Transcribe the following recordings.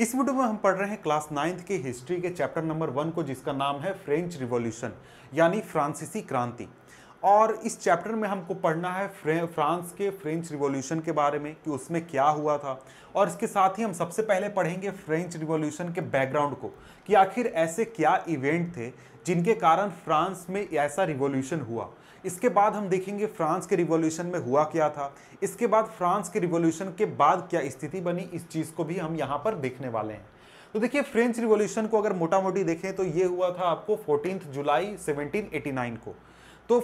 इस वीडियो में हम पढ़ रहे हैं क्लास नाइन्थ के हिस्ट्री के चैप्टर नंबर वन को जिसका नाम है फ्रेंच रिवॉल्यूशन यानी फ्रांसीसी क्रांति और इस चैप्टर में हमको पढ़ना है फ्रांस के फ्रेंच रिवॉल्यूशन के बारे में कि उसमें क्या हुआ था और इसके साथ ही हम सबसे पहले पढ़ेंगे फ्रेंच रिवॉल्यूशन के बैकग्राउंड को कि आखिर ऐसे क्या इवेंट थे जिनके कारण फ्रांस में ऐसा रिवॉल्यूशन हुआ इसके बाद हम देखेंगे फ्रांस के रिवॉल्यूशन में हुआ क्या था इसके बाद फ्रांस के रिवॉल्यूशन के बाद क्या स्थिति बनी इस चीज़ को भी हम यहाँ पर देखने वाले हैं तो देखिए फ्रेंच रिवॉल्यूशन को अगर मोटा मोटी देखें तो ये हुआ था आपको फोर्टीन जुलाई 1789 को तो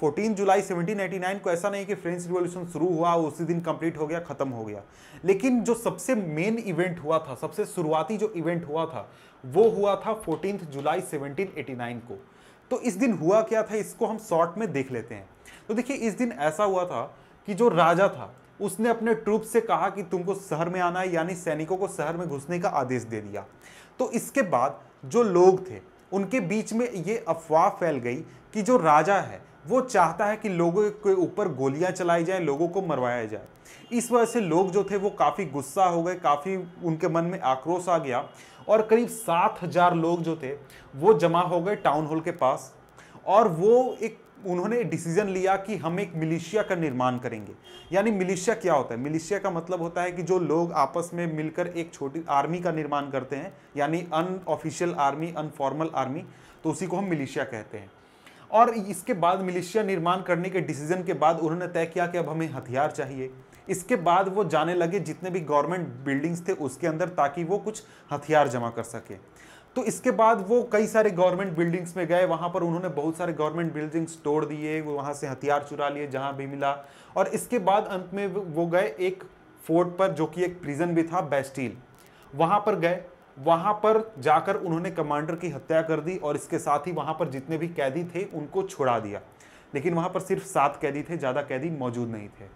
फोर्टीन जुलाई 1789 को ऐसा नहीं कि फ्रेंच रिवॉल्यूशन शुरू हुआ उसी दिन कंप्लीट हो गया ख़त्म हो गया लेकिन जो सबसे मेन इवेंट हुआ था सबसे शुरुआती जो इवेंट हुआ था वो हुआ था फोर्टीन जुलाई 1789 को तो इस दिन हुआ क्या था इसको हम शॉर्ट में देख लेते हैं तो देखिए इस दिन ऐसा हुआ था कि जो राजा था उसने अपने ट्रूप से कहा कि तुमको शहर में आना है यानी सैनिकों को शहर में घुसने का आदेश दे दिया तो इसके बाद जो लोग थे उनके बीच में ये अफवाह फैल गई कि जो राजा है वो चाहता है कि लोगों के ऊपर गोलियां चलाई जाए लोगों को मरवाया जाए इस वजह से लोग जो थे वो काफ़ी गुस्सा हो गए काफ़ी उनके मन में आक्रोश आ गया और करीब सात हजार लोग जो थे वो जमा हो गए टाउन हॉल के पास और वो एक उन्होंने डिसीजन लिया कि हम एक मिलिशिया का निर्माण करेंगे यानी मिलिशिया क्या होता है मिलिशिया का मतलब होता है कि जो लोग आपस में मिलकर एक छोटी आर्मी का निर्माण करते हैं यानी अनऑफिशियल आर्मी अनफॉर्मल आर्मी तो उसी को हम मिलिशिया कहते हैं और इसके बाद मिलिशिया निर्माण करने के डिसीजन के बाद उन्होंने तय किया कि अब हमें हथियार चाहिए इसके बाद वो जाने लगे जितने भी गवर्नमेंट बिल्डिंग्स थे उसके अंदर ताकि वो कुछ हथियार जमा कर सके तो इसके बाद वो कई सारे गवर्नमेंट बिल्डिंग्स में गए वहाँ पर उन्होंने बहुत सारे गवर्नमेंट बिल्डिंग्स तोड़ दिए वो वहाँ से हथियार चुरा लिए जहाँ भी मिला और इसके बाद अंत में वो गए एक फोर्ट पर जो कि एक प्रिजन भी था बेस्टील वहाँ पर गए वहाँ पर जाकर उन्होंने कमांडर की हत्या कर दी और इसके साथ ही वहाँ पर जितने भी कैदी थे उनको छुड़ा दिया लेकिन वहाँ पर सिर्फ सात कैदी थे ज़्यादा कैदी मौजूद नहीं थे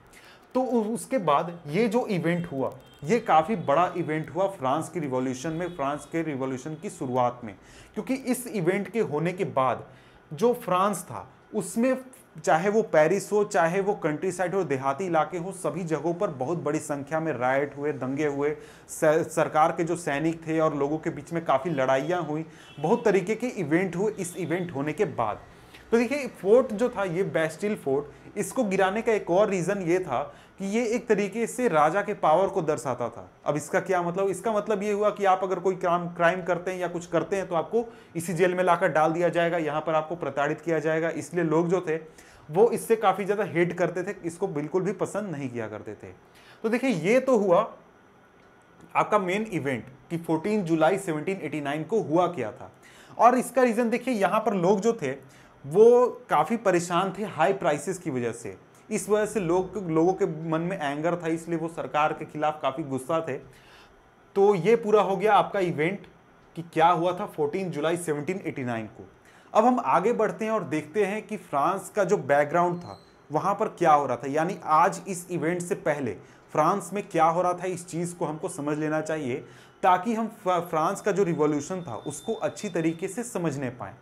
तो उसके बाद ये जो इवेंट हुआ ये काफ़ी बड़ा इवेंट हुआ फ्रांस की रिवॉल्यूशन में फ्रांस के रिवॉल्यूशन की शुरुआत में क्योंकि इस इवेंट के होने के बाद जो फ्रांस था उसमें चाहे वो पेरिस हो चाहे वो कंट्री साइड हो देहाती इलाके हो सभी जगहों पर बहुत बड़ी संख्या में राइट हुए दंगे हुए सरकार के जो सैनिक थे और लोगों के बीच में काफ़ी लड़ाइयाँ हुई बहुत तरीके के इवेंट हुए इस इवेंट होने के बाद तो देखिए फोर्ट जो था ये बेस्टिल फोर्ट इसको गिराने का एक और रीज़न ये था कि ये एक तरीके से राजा के पावर को दर्शाता था अब इसका क्या मतलब इसका मतलब ये हुआ कि आप अगर कोई क्राम क्राइम करते हैं या कुछ करते हैं तो आपको इसी जेल में लाकर डाल दिया जाएगा यहाँ पर आपको प्रताड़ित किया जाएगा इसलिए लोग जो थे वो इससे काफ़ी ज़्यादा हेट करते थे इसको बिल्कुल भी पसंद नहीं किया करते थे तो देखिए ये तो हुआ आपका मेन इवेंट कि फोर्टीन जुलाई सेवनटीन को हुआ क्या था और इसका रीज़न देखिए यहाँ पर लोग जो थे वो काफ़ी परेशान थे हाई प्राइसेस की वजह से इस वजह से लोग लोगों के मन में एंगर था इसलिए वो सरकार के खिलाफ काफ़ी गुस्सा थे तो ये पूरा हो गया आपका इवेंट कि क्या हुआ था 14 जुलाई 1789 को अब हम आगे बढ़ते हैं और देखते हैं कि फ्रांस का जो बैकग्राउंड था वहाँ पर क्या हो रहा था यानी आज इस इवेंट से पहले फ्रांस में क्या हो रहा था इस चीज़ को हमको समझ लेना चाहिए ताकि हम फ्रांस का जो रिवोल्यूशन था उसको अच्छी तरीके से समझने पाएँ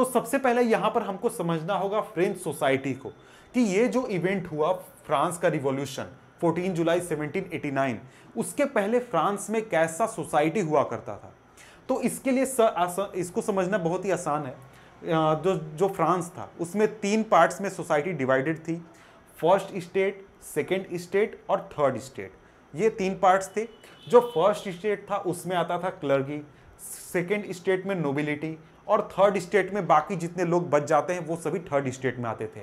तो सबसे पहले यहां पर हमको समझना होगा फ्रेंच सोसाइटी को कि ये जो इवेंट हुआ फ्रांस का रिवॉल्यूशन 14 जुलाई 1789 उसके पहले फ्रांस में कैसा सोसाइटी हुआ करता था तो इसके लिए स, इसको समझना बहुत ही आसान है जो जो फ्रांस था उसमें तीन पार्ट्स में सोसाइटी डिवाइडेड थी फर्स्ट स्टेट सेकेंड स्टेट और थर्ड स्टेट ये तीन पार्ट्स थे जो फर्स्ट स्टेट था उसमें आता था क्लर्गी सेकेंड स्टेट में नोबिलिटी और थर्ड स्टेट में बाकी जितने लोग बच जाते हैं वो सभी थर्ड स्टेट में आते थे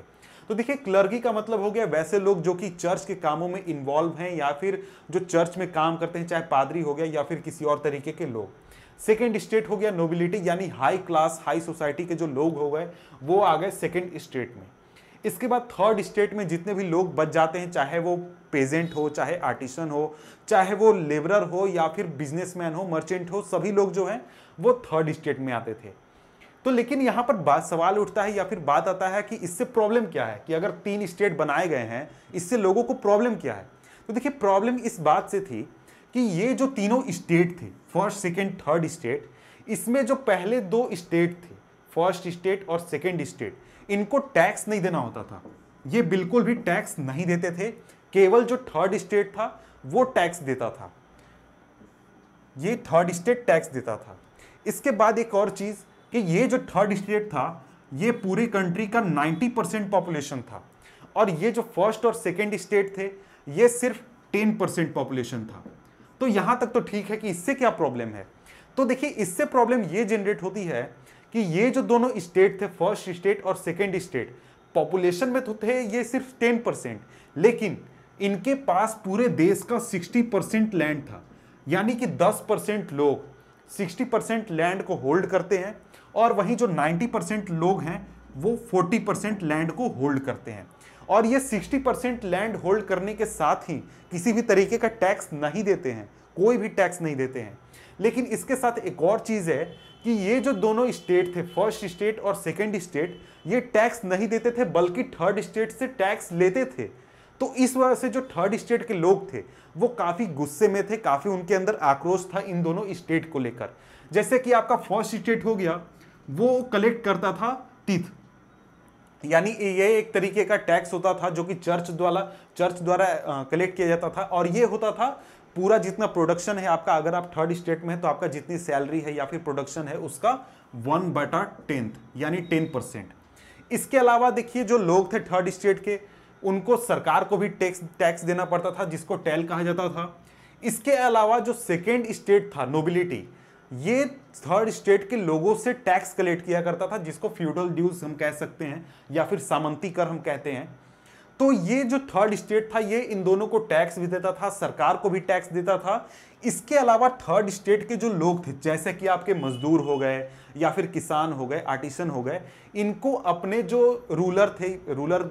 तो देखिए क्लर्गी का मतलब हो गया वैसे लोग जो कि चर्च के कामों में इन्वॉल्व हैं या फिर जो चर्च में काम करते हैं चाहे पादरी हो गया या फिर किसी और तरीके के लोग सेकेंड स्टेट हो गया नोबिलिटी यानी हाई क्लास हाई सोसाइटी के जो लोग हो गए वो आ गए सेकेंड स्टेट में इसके बाद थर्ड स्टेट में जितने भी लोग बच जाते हैं चाहे वो पेजेंट हो चाहे आर्टिसन हो चाहे वो लेबरर हो या फिर बिजनेसमैन हो मर्चेंट हो सभी लोग जो हैं वो थर्ड स्टेट में आते थे तो लेकिन यहां पर बात सवाल उठता है या फिर बात आता है कि इससे प्रॉब्लम क्या है कि अगर तीन स्टेट बनाए गए हैं इससे लोगों को प्रॉब्लम क्या है तो देखिए प्रॉब्लम इस बात से थी कि ये जो तीनों स्टेट थे फर्स्ट सेकेंड थर्ड स्टेट इसमें जो पहले दो स्टेट थे फर्स्ट स्टेट और सेकेंड स्टेट इनको टैक्स नहीं देना होता था ये बिल्कुल भी टैक्स नहीं देते थे केवल जो थर्ड स्टेट था वो टैक्स देता था ये थर्ड स्टेट टैक्स देता था इसके बाद एक और चीज़ कि ये जो थर्ड स्टेट था ये पूरी कंट्री का 90 परसेंट पॉपुलेशन था और ये जो फर्स्ट और सेकेंड स्टेट थे ये सिर्फ 10 परसेंट पॉपुलेशन था तो यहाँ तक तो ठीक है कि इससे क्या प्रॉब्लम है तो देखिए इससे प्रॉब्लम ये जनरेट होती है कि ये जो दोनों स्टेट थे फर्स्ट स्टेट और सेकेंड स्टेट पॉपुलेशन में तो थे ये सिर्फ टेन परसेंट लेकिन इनके पास पूरे देश का सिक्सटी परसेंट लैंड था यानी कि दस परसेंट लोग सिक्सटी परसेंट लैंड को होल्ड करते हैं और वहीं जो 90 परसेंट लोग हैं वो 40 परसेंट लैंड को होल्ड करते हैं और ये 60 परसेंट लैंड होल्ड करने के साथ ही किसी भी तरीके का टैक्स नहीं देते हैं कोई भी टैक्स नहीं देते हैं लेकिन इसके साथ एक और चीज़ है कि ये जो दोनों स्टेट थे फर्स्ट स्टेट और सेकेंड स्टेट ये टैक्स नहीं देते थे बल्कि थर्ड स्टेट से टैक्स लेते थे तो इस वजह से जो थर्ड स्टेट के लोग थे वो काफ़ी गुस्से में थे काफ़ी उनके अंदर आक्रोश था इन दोनों स्टेट को लेकर जैसे कि आपका फर्स्ट स्टेट हो गया वो कलेक्ट करता था तीथ यानी ये एक तरीके का टैक्स होता था जो कि चर्च द्वारा चर्च द्वारा कलेक्ट किया जाता था और ये होता था पूरा जितना प्रोडक्शन है आपका अगर आप थर्ड स्टेट में है तो आपका जितनी सैलरी है या फिर प्रोडक्शन है उसका वन बटा टेंथ यानी टेन परसेंट इसके अलावा देखिए जो लोग थे थर्ड स्टेट के उनको सरकार को भी टैक्स टैक्स देना पड़ता था जिसको टैल कहा जाता था इसके अलावा जो सेकेंड स्टेट था नोबिलिटी ये थर्ड स्टेट के लोगों से टैक्स कलेक्ट किया करता था जिसको फ्यूडल ड्यूज हम कह सकते हैं या फिर सामंती कर हम कहते हैं तो ये जो थर्ड स्टेट था ये इन दोनों को टैक्स भी देता था सरकार को भी टैक्स देता था इसके अलावा थर्ड स्टेट के जो लोग थे जैसे कि आपके मजदूर हो गए या फिर किसान हो गए आर्टिसन हो गए इनको अपने जो रूलर थे रूलर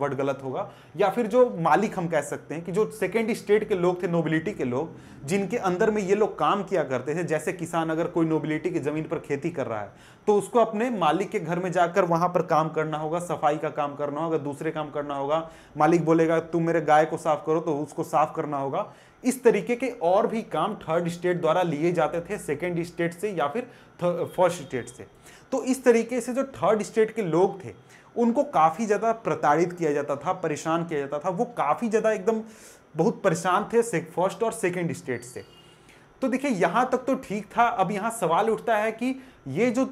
वर्ड गलत होगा या फिर जो मालिक हम कह सकते हैं कि जो सेकेंड स्टेट के लोग थे नोबिलिटी के लोग जिनके अंदर में ये लोग काम किया करते थे जैसे किसान अगर कोई नोबिलिटी की ज़मीन पर खेती कर रहा है तो उसको अपने मालिक के घर में जाकर वहां पर काम करना होगा सफाई का काम करना होगा दूसरे काम करना होगा मालिक बोलेगा तुम मेरे गाय को साफ करो तो उसको साफ करना होगा इस तरीके के और भी काम थर्ड स्टेट द्वारा लिए जाते थे सेकेंड स्टेट से या फिर फर्स्ट स्टेट से तो इस तरीके से जो थर्ड स्टेट के लोग थे उनको काफ़ी ज़्यादा प्रताड़ित किया जाता था परेशान किया जाता था वो काफ़ी ज़्यादा एकदम बहुत परेशान थे फर्स्ट और सेकेंड स्टेट से तो देखिए यहाँ तक तो ठीक था अब यहाँ सवाल उठता है कि ये जो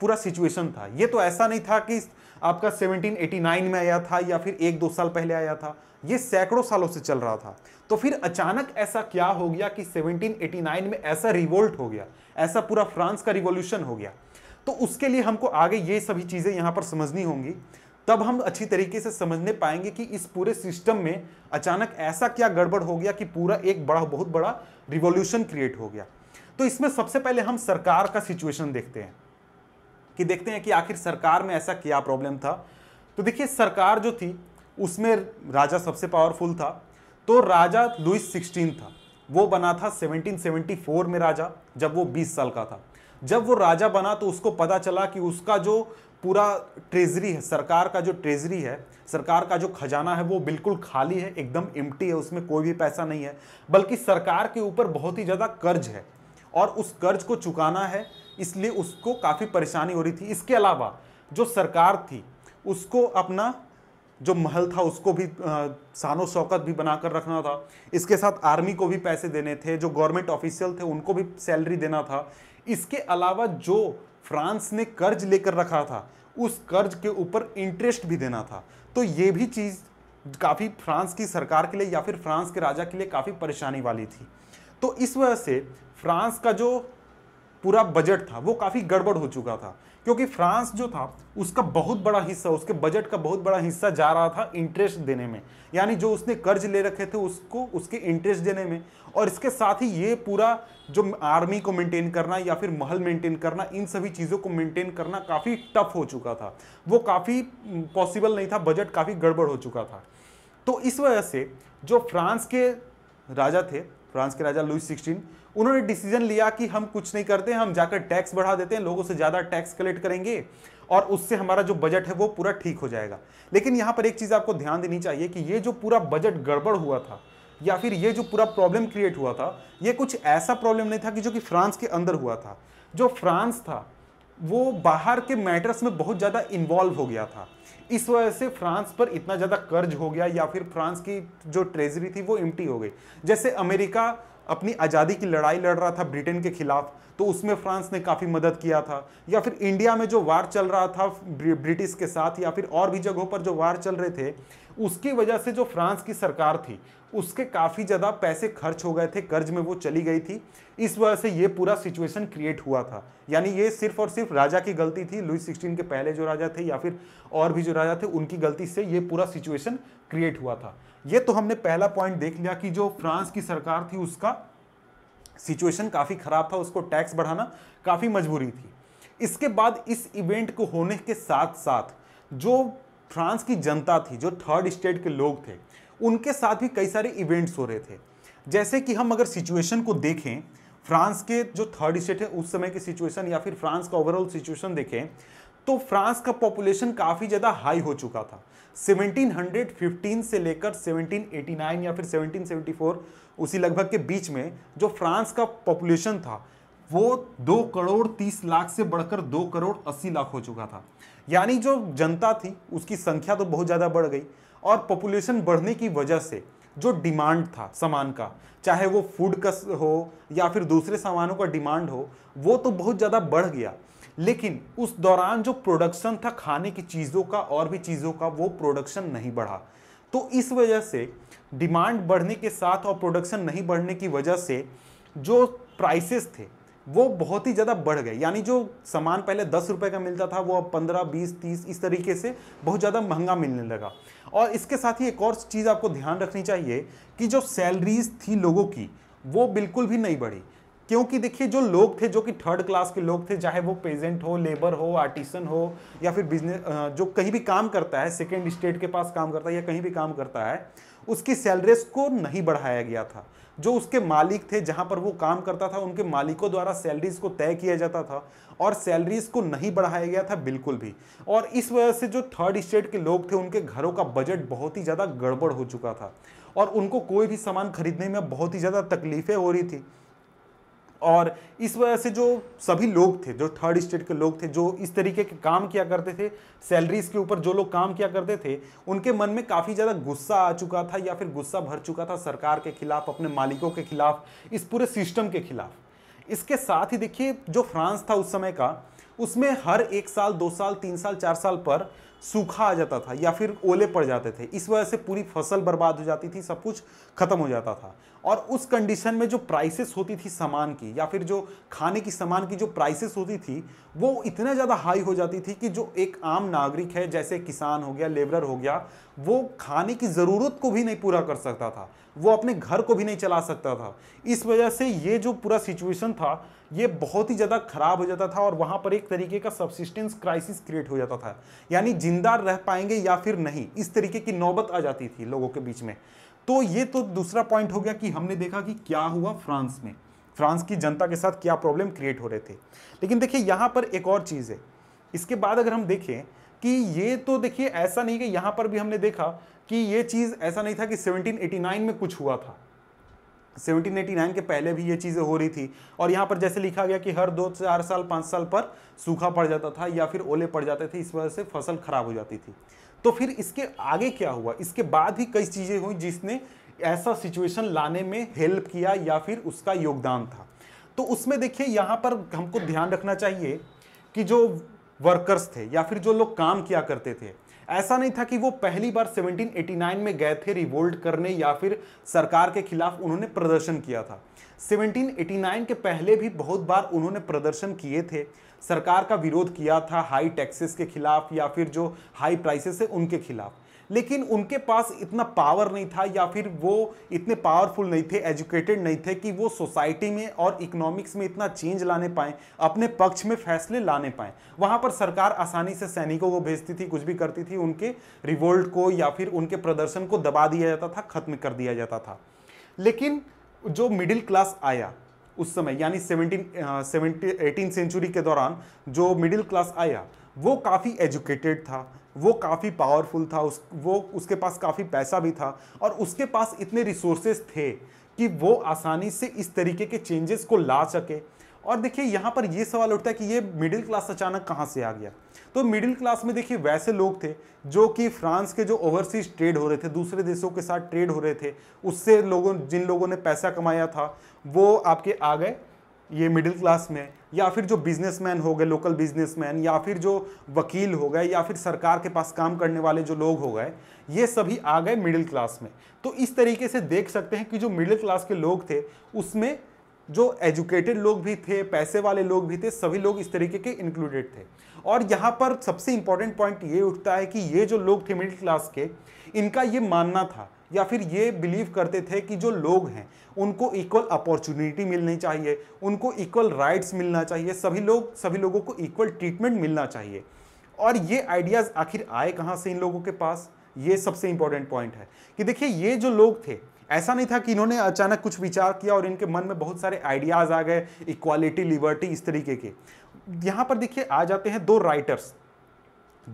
पूरा सिचुएशन था ये तो ऐसा नहीं था कि आपका 1789 में आया था या फिर एक दो साल पहले आया था ये सैकड़ों सालों से चल रहा था तो फिर अचानक ऐसा क्या हो गया कि 1789 में ऐसा रिवोल्ट हो गया ऐसा पूरा फ्रांस का रिवोल्यूशन हो गया तो उसके लिए हमको आगे ये सभी चीज़ें यहाँ पर समझनी होंगी तब हम अच्छी तरीके से समझने पाएंगे कि इस पूरे सिस्टम में अचानक ऐसा क्या गड़बड़ हो गया कि पूरा एक बड़ा बहुत बड़ा रिवोल्यूशन क्रिएट हो गया तो इसमें सबसे पहले हम सरकार का सिचुएशन देखते हैं कि देखते हैं कि आखिर सरकार में ऐसा क्या प्रॉब्लम था तो देखिए सरकार जो थी उसमें राजा सबसे पावरफुल था तो राजा लुइस सिक्सटीन था वो बना था 1774 में राजा जब वो 20 साल का था जब वो राजा बना तो उसको पता चला कि उसका जो पूरा ट्रेजरी है सरकार का जो ट्रेजरी है सरकार का जो खजाना है वो बिल्कुल खाली है एकदम इम्टी है उसमें कोई भी पैसा नहीं है बल्कि सरकार के ऊपर बहुत ही ज़्यादा कर्ज है और उस कर्ज को चुकाना है इसलिए उसको काफ़ी परेशानी हो रही थी इसके अलावा जो सरकार थी उसको अपना जो महल था उसको भी सानो शौकत भी बनाकर रखना था इसके साथ आर्मी को भी पैसे देने थे जो गवर्नमेंट ऑफिशियल थे उनको भी सैलरी देना था इसके अलावा जो फ्रांस ने कर्ज लेकर रखा था उस कर्ज के ऊपर इंटरेस्ट भी देना था तो ये भी चीज़ काफ़ी फ्रांस की सरकार के लिए या फिर फ्रांस के राजा के लिए काफ़ी परेशानी वाली थी तो इस वजह से फ्रांस का जो पूरा बजट था वो काफ़ी गड़बड़ हो चुका था क्योंकि फ्रांस जो था उसका बहुत बड़ा हिस्सा उसके बजट का बहुत बड़ा हिस्सा जा रहा था इंटरेस्ट देने में यानी जो उसने कर्ज ले रखे थे उसको उसके इंटरेस्ट देने में और इसके साथ ही ये पूरा जो आर्मी को मेंटेन करना या फिर महल मेंटेन करना इन सभी चीज़ों को मेंटेन करना काफ़ी टफ हो चुका था वो काफ़ी पॉसिबल हम्म, नहीं था बजट काफ़ी गड़बड़ हो चुका था तो इस वजह से जो फ्रांस के राजा थे फ्रांस के राजा लुइस सिक्सटीन उन्होंने डिसीजन लिया कि हम कुछ नहीं करते हम जाकर टैक्स बढ़ा देते हैं लोगों से ज़्यादा टैक्स कलेक्ट करेंगे और उससे हमारा जो बजट है वो पूरा ठीक हो जाएगा लेकिन यहाँ पर एक चीज़ आपको ध्यान देनी चाहिए कि ये जो पूरा बजट गड़बड़ हुआ था या फिर ये जो पूरा प्रॉब्लम क्रिएट हुआ था ये कुछ ऐसा प्रॉब्लम नहीं था कि जो कि फ्रांस के अंदर हुआ था जो फ्रांस था वो बाहर के मैटर्स में बहुत ज़्यादा इन्वॉल्व हो गया था इस वजह से फ्रांस पर इतना ज़्यादा कर्ज हो गया या फिर फ्रांस की जो ट्रेजरी थी वो इम्टी हो गई जैसे अमेरिका अपनी आज़ादी की लड़ाई लड़ रहा था ब्रिटेन के खिलाफ तो उसमें फ्रांस ने काफ़ी मदद किया था या फिर इंडिया में जो वार चल रहा था ब्रिटिश के साथ या फिर और भी जगहों पर जो वार चल रहे थे उसकी वजह से जो फ्रांस की सरकार थी उसके काफ़ी ज़्यादा पैसे खर्च हो गए थे कर्ज में वो चली गई थी इस वजह से ये पूरा सिचुएशन क्रिएट हुआ था यानी ये सिर्फ और सिर्फ राजा की गलती थी लुई सिक्सटीन के पहले जो राजा थे या फिर और भी जो राजा थे उनकी गलती से ये पूरा सिचुएशन क्रिएट हुआ था ये तो हमने पहला पॉइंट देख लिया कि जो फ्रांस की सरकार थी उसका सिचुएशन काफ़ी ख़राब था उसको टैक्स बढ़ाना काफ़ी मजबूरी थी इसके बाद इस इवेंट को होने के साथ साथ जो फ्रांस की जनता थी जो थर्ड स्टेट के लोग थे उनके साथ भी कई सारे इवेंट्स हो रहे थे जैसे कि हम अगर सिचुएशन को देखें फ्रांस के जो थर्ड स्टेट है उस समय की सिचुएशन या फिर फ्रांस का ओवरऑल सिचुएशन देखें तो फ्रांस का पॉपुलेशन काफ़ी ज़्यादा हाई हो चुका था 1715 से लेकर 1789 या फिर 1774 उसी लगभग के बीच में जो फ्रांस का पॉपुलेशन था वो दो करोड़ तीस लाख से बढ़कर दो करोड़ अस्सी लाख हो चुका था यानी जो जनता थी उसकी संख्या तो बहुत ज़्यादा बढ़ गई और पॉपुलेशन बढ़ने की वजह से जो डिमांड था सामान का चाहे वो फूड का हो या फिर दूसरे सामानों का डिमांड हो वो तो बहुत ज़्यादा बढ़ गया लेकिन उस दौरान जो प्रोडक्शन था खाने की चीज़ों का और भी चीज़ों का वो प्रोडक्शन नहीं बढ़ा तो इस वजह से डिमांड बढ़ने के साथ और प्रोडक्शन नहीं बढ़ने की वजह से जो प्राइसेस थे वो बहुत ही ज़्यादा बढ़ गए यानी जो सामान पहले दस रुपये का मिलता था वो अब पंद्रह बीस तीस इस तरीके से बहुत ज़्यादा महंगा मिलने लगा और इसके साथ ही एक और चीज़ आपको ध्यान रखनी चाहिए कि जो सैलरीज थी लोगों की वो बिल्कुल भी नहीं बढ़ी क्योंकि देखिए जो लोग थे जो कि थर्ड क्लास के लोग थे चाहे वो पेजेंट हो लेबर हो आर्टिसन हो या फिर बिजनेस जो कहीं भी काम करता है सेकेंड स्टेट के पास काम करता है या कहीं भी काम करता है उसकी सैलरीज को नहीं बढ़ाया गया था जो उसके मालिक थे जहाँ पर वो काम करता था उनके मालिकों द्वारा सैलरीज को तय किया जाता था और सैलरीज को नहीं बढ़ाया गया था बिल्कुल भी और इस वजह से जो थर्ड स्टेट के लोग थे उनके घरों का बजट बहुत ही ज़्यादा गड़बड़ हो चुका था और उनको कोई भी सामान खरीदने में बहुत ही ज़्यादा तकलीफ़ें हो रही थी और इस वजह से जो सभी लोग थे जो थर्ड स्टेट के लोग थे जो इस तरीके के काम किया करते थे सैलरीज के ऊपर जो लोग काम किया करते थे उनके मन में काफ़ी ज़्यादा गुस्सा आ चुका था या फिर गुस्सा भर चुका था सरकार के खिलाफ अपने मालिकों के खिलाफ इस पूरे सिस्टम के खिलाफ इसके साथ ही देखिए जो फ्रांस था उस समय का उसमें हर एक साल दो साल तीन साल चार साल पर सूखा आ जाता था या फिर ओले पड़ जाते थे इस वजह से पूरी फसल बर्बाद हो जाती थी सब कुछ ख़त्म हो जाता था और उस कंडीशन में जो प्राइसेस होती थी सामान की या फिर जो खाने की सामान की जो प्राइसेस होती थी वो इतना ज़्यादा हाई हो जाती थी कि जो एक आम नागरिक है जैसे किसान हो गया लेबरर हो गया वो खाने की ज़रूरत को भी नहीं पूरा कर सकता था वो अपने घर को भी नहीं चला सकता था इस वजह से ये जो पूरा सिचुएशन था ये बहुत ही ज़्यादा खराब हो जाता था और वहाँ पर एक तरीके का सब्सिस्टेंस क्राइसिस क्रिएट हो जाता था यानी जिंदा रह पाएंगे या फिर नहीं इस तरीके की नौबत आ जाती थी लोगों के बीच में तो ये तो दूसरा पॉइंट हो गया कि हमने देखा कि क्या हुआ फ्रांस में फ्रांस की जनता के साथ क्या प्रॉब्लम क्रिएट हो रहे थे लेकिन देखिए यहाँ पर एक और चीज़ है इसके बाद अगर हम देखें कि ये तो देखिए ऐसा नहीं कि यहाँ पर भी हमने देखा कि ये चीज़ ऐसा नहीं था कि 1789 में कुछ हुआ था 1789 के पहले भी ये चीज़ें हो रही थी और यहाँ पर जैसे लिखा गया कि हर दो चार साल पाँच साल पर सूखा पड़ जाता था या फिर ओले पड़ जाते थे इस वजह से फसल खराब हो जाती थी तो फिर इसके आगे क्या हुआ इसके बाद ही कई चीज़ें हुई जिसने ऐसा सिचुएशन लाने में हेल्प किया या फिर उसका योगदान था तो उसमें देखिए यहाँ पर हमको ध्यान रखना चाहिए कि जो वर्कर्स थे या फिर जो लोग काम किया करते थे ऐसा नहीं था कि वो पहली बार 1789 में गए थे रिवोल्ट करने या फिर सरकार के खिलाफ उन्होंने प्रदर्शन किया था 1789 के पहले भी बहुत बार उन्होंने प्रदर्शन किए थे सरकार का विरोध किया था हाई टैक्सेस के खिलाफ या फिर जो हाई प्राइसेस है उनके खिलाफ लेकिन उनके पास इतना पावर नहीं था या फिर वो इतने पावरफुल नहीं थे एजुकेटेड नहीं थे कि वो सोसाइटी में और इकोनॉमिक्स में इतना चेंज लाने पाए अपने पक्ष में फैसले लाने पाए वहाँ पर सरकार आसानी से सैनिकों को भेजती थी कुछ भी करती थी उनके रिवोल्ट को या फिर उनके प्रदर्शन को दबा दिया जाता था खत्म कर दिया जाता था लेकिन जो मिडिल क्लास आया उस समय यानी सेवनटीन सेवनटी एटीन सेंचुरी के दौरान जो मिडिल क्लास आया वो काफ़ी एजुकेटेड था वो काफ़ी पावरफुल था उस वो उसके पास काफ़ी पैसा भी था और उसके पास इतने रिसोर्सेज थे कि वो आसानी से इस तरीके के चेंजेस को ला सके और देखिए यहाँ पर ये सवाल उठता है कि ये मिडिल क्लास अचानक कहाँ से आ गया तो मिडिल क्लास में देखिए वैसे लोग थे जो कि फ्रांस के जो ओवरसीज ट्रेड हो रहे थे दूसरे देशों के साथ ट्रेड हो रहे थे उससे लोगों जिन लोगों ने पैसा कमाया था वो आपके आ गए ये मिडिल क्लास में या फिर जो बिजनेसमैन हो गए लोकल बिजनेसमैन या फिर जो वकील हो गए या फिर सरकार के पास काम करने वाले जो लोग हो गए ये सभी आ गए मिडिल क्लास में तो इस तरीके से देख सकते हैं कि जो मिडिल क्लास के लोग थे उसमें जो एजुकेटेड लोग भी थे पैसे वाले लोग भी थे सभी लोग इस तरीके के इंक्लूडेड थे और यहाँ पर सबसे इंपॉर्टेंट पॉइंट ये उठता है कि ये जो लोग थे मिडिल क्लास के इनका ये मानना था या फिर ये बिलीव करते थे कि जो लोग हैं उनको इक्वल अपॉर्चुनिटी मिलनी चाहिए उनको इक्वल राइट्स मिलना चाहिए सभी लोग सभी लोगों को इक्वल ट्रीटमेंट मिलना चाहिए और ये आइडियाज़ आखिर आए कहाँ से इन लोगों के पास ये सबसे इंपॉर्टेंट पॉइंट है कि देखिए ये जो लोग थे ऐसा नहीं था कि इन्होंने अचानक कुछ विचार किया और इनके मन में बहुत सारे आइडियाज़ आ गए इक्वालिटी लिबर्टी इस तरीके के यहाँ पर देखिए आ जाते हैं दो राइटर्स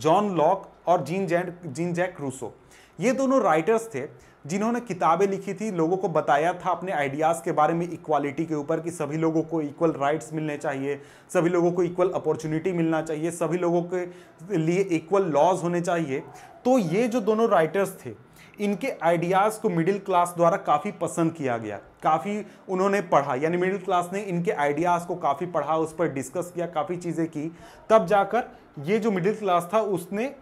जॉन लॉक और जीन जैन जीन जैक रूसो ये दोनों राइटर्स थे जिन्होंने किताबें लिखी थी लोगों को बताया था अपने आइडियाज़ के बारे में इक्वालिटी के ऊपर कि सभी लोगों को इक्वल राइट्स मिलने चाहिए सभी लोगों को इक्वल अपॉर्चुनिटी मिलना चाहिए सभी लोगों के लिए इक्वल लॉज होने चाहिए तो ये जो दोनों राइटर्स थे इनके आइडियाज़ को मिडिल क्लास द्वारा काफ़ी पसंद किया गया काफ़ी उन्होंने पढ़ा यानी मिडिल क्लास ने इनके आइडियाज़ को काफ़ी पढ़ा उस पर डिस्कस किया काफ़ी चीज़ें की तब जाकर ये जो मिडिल क्लास था उसने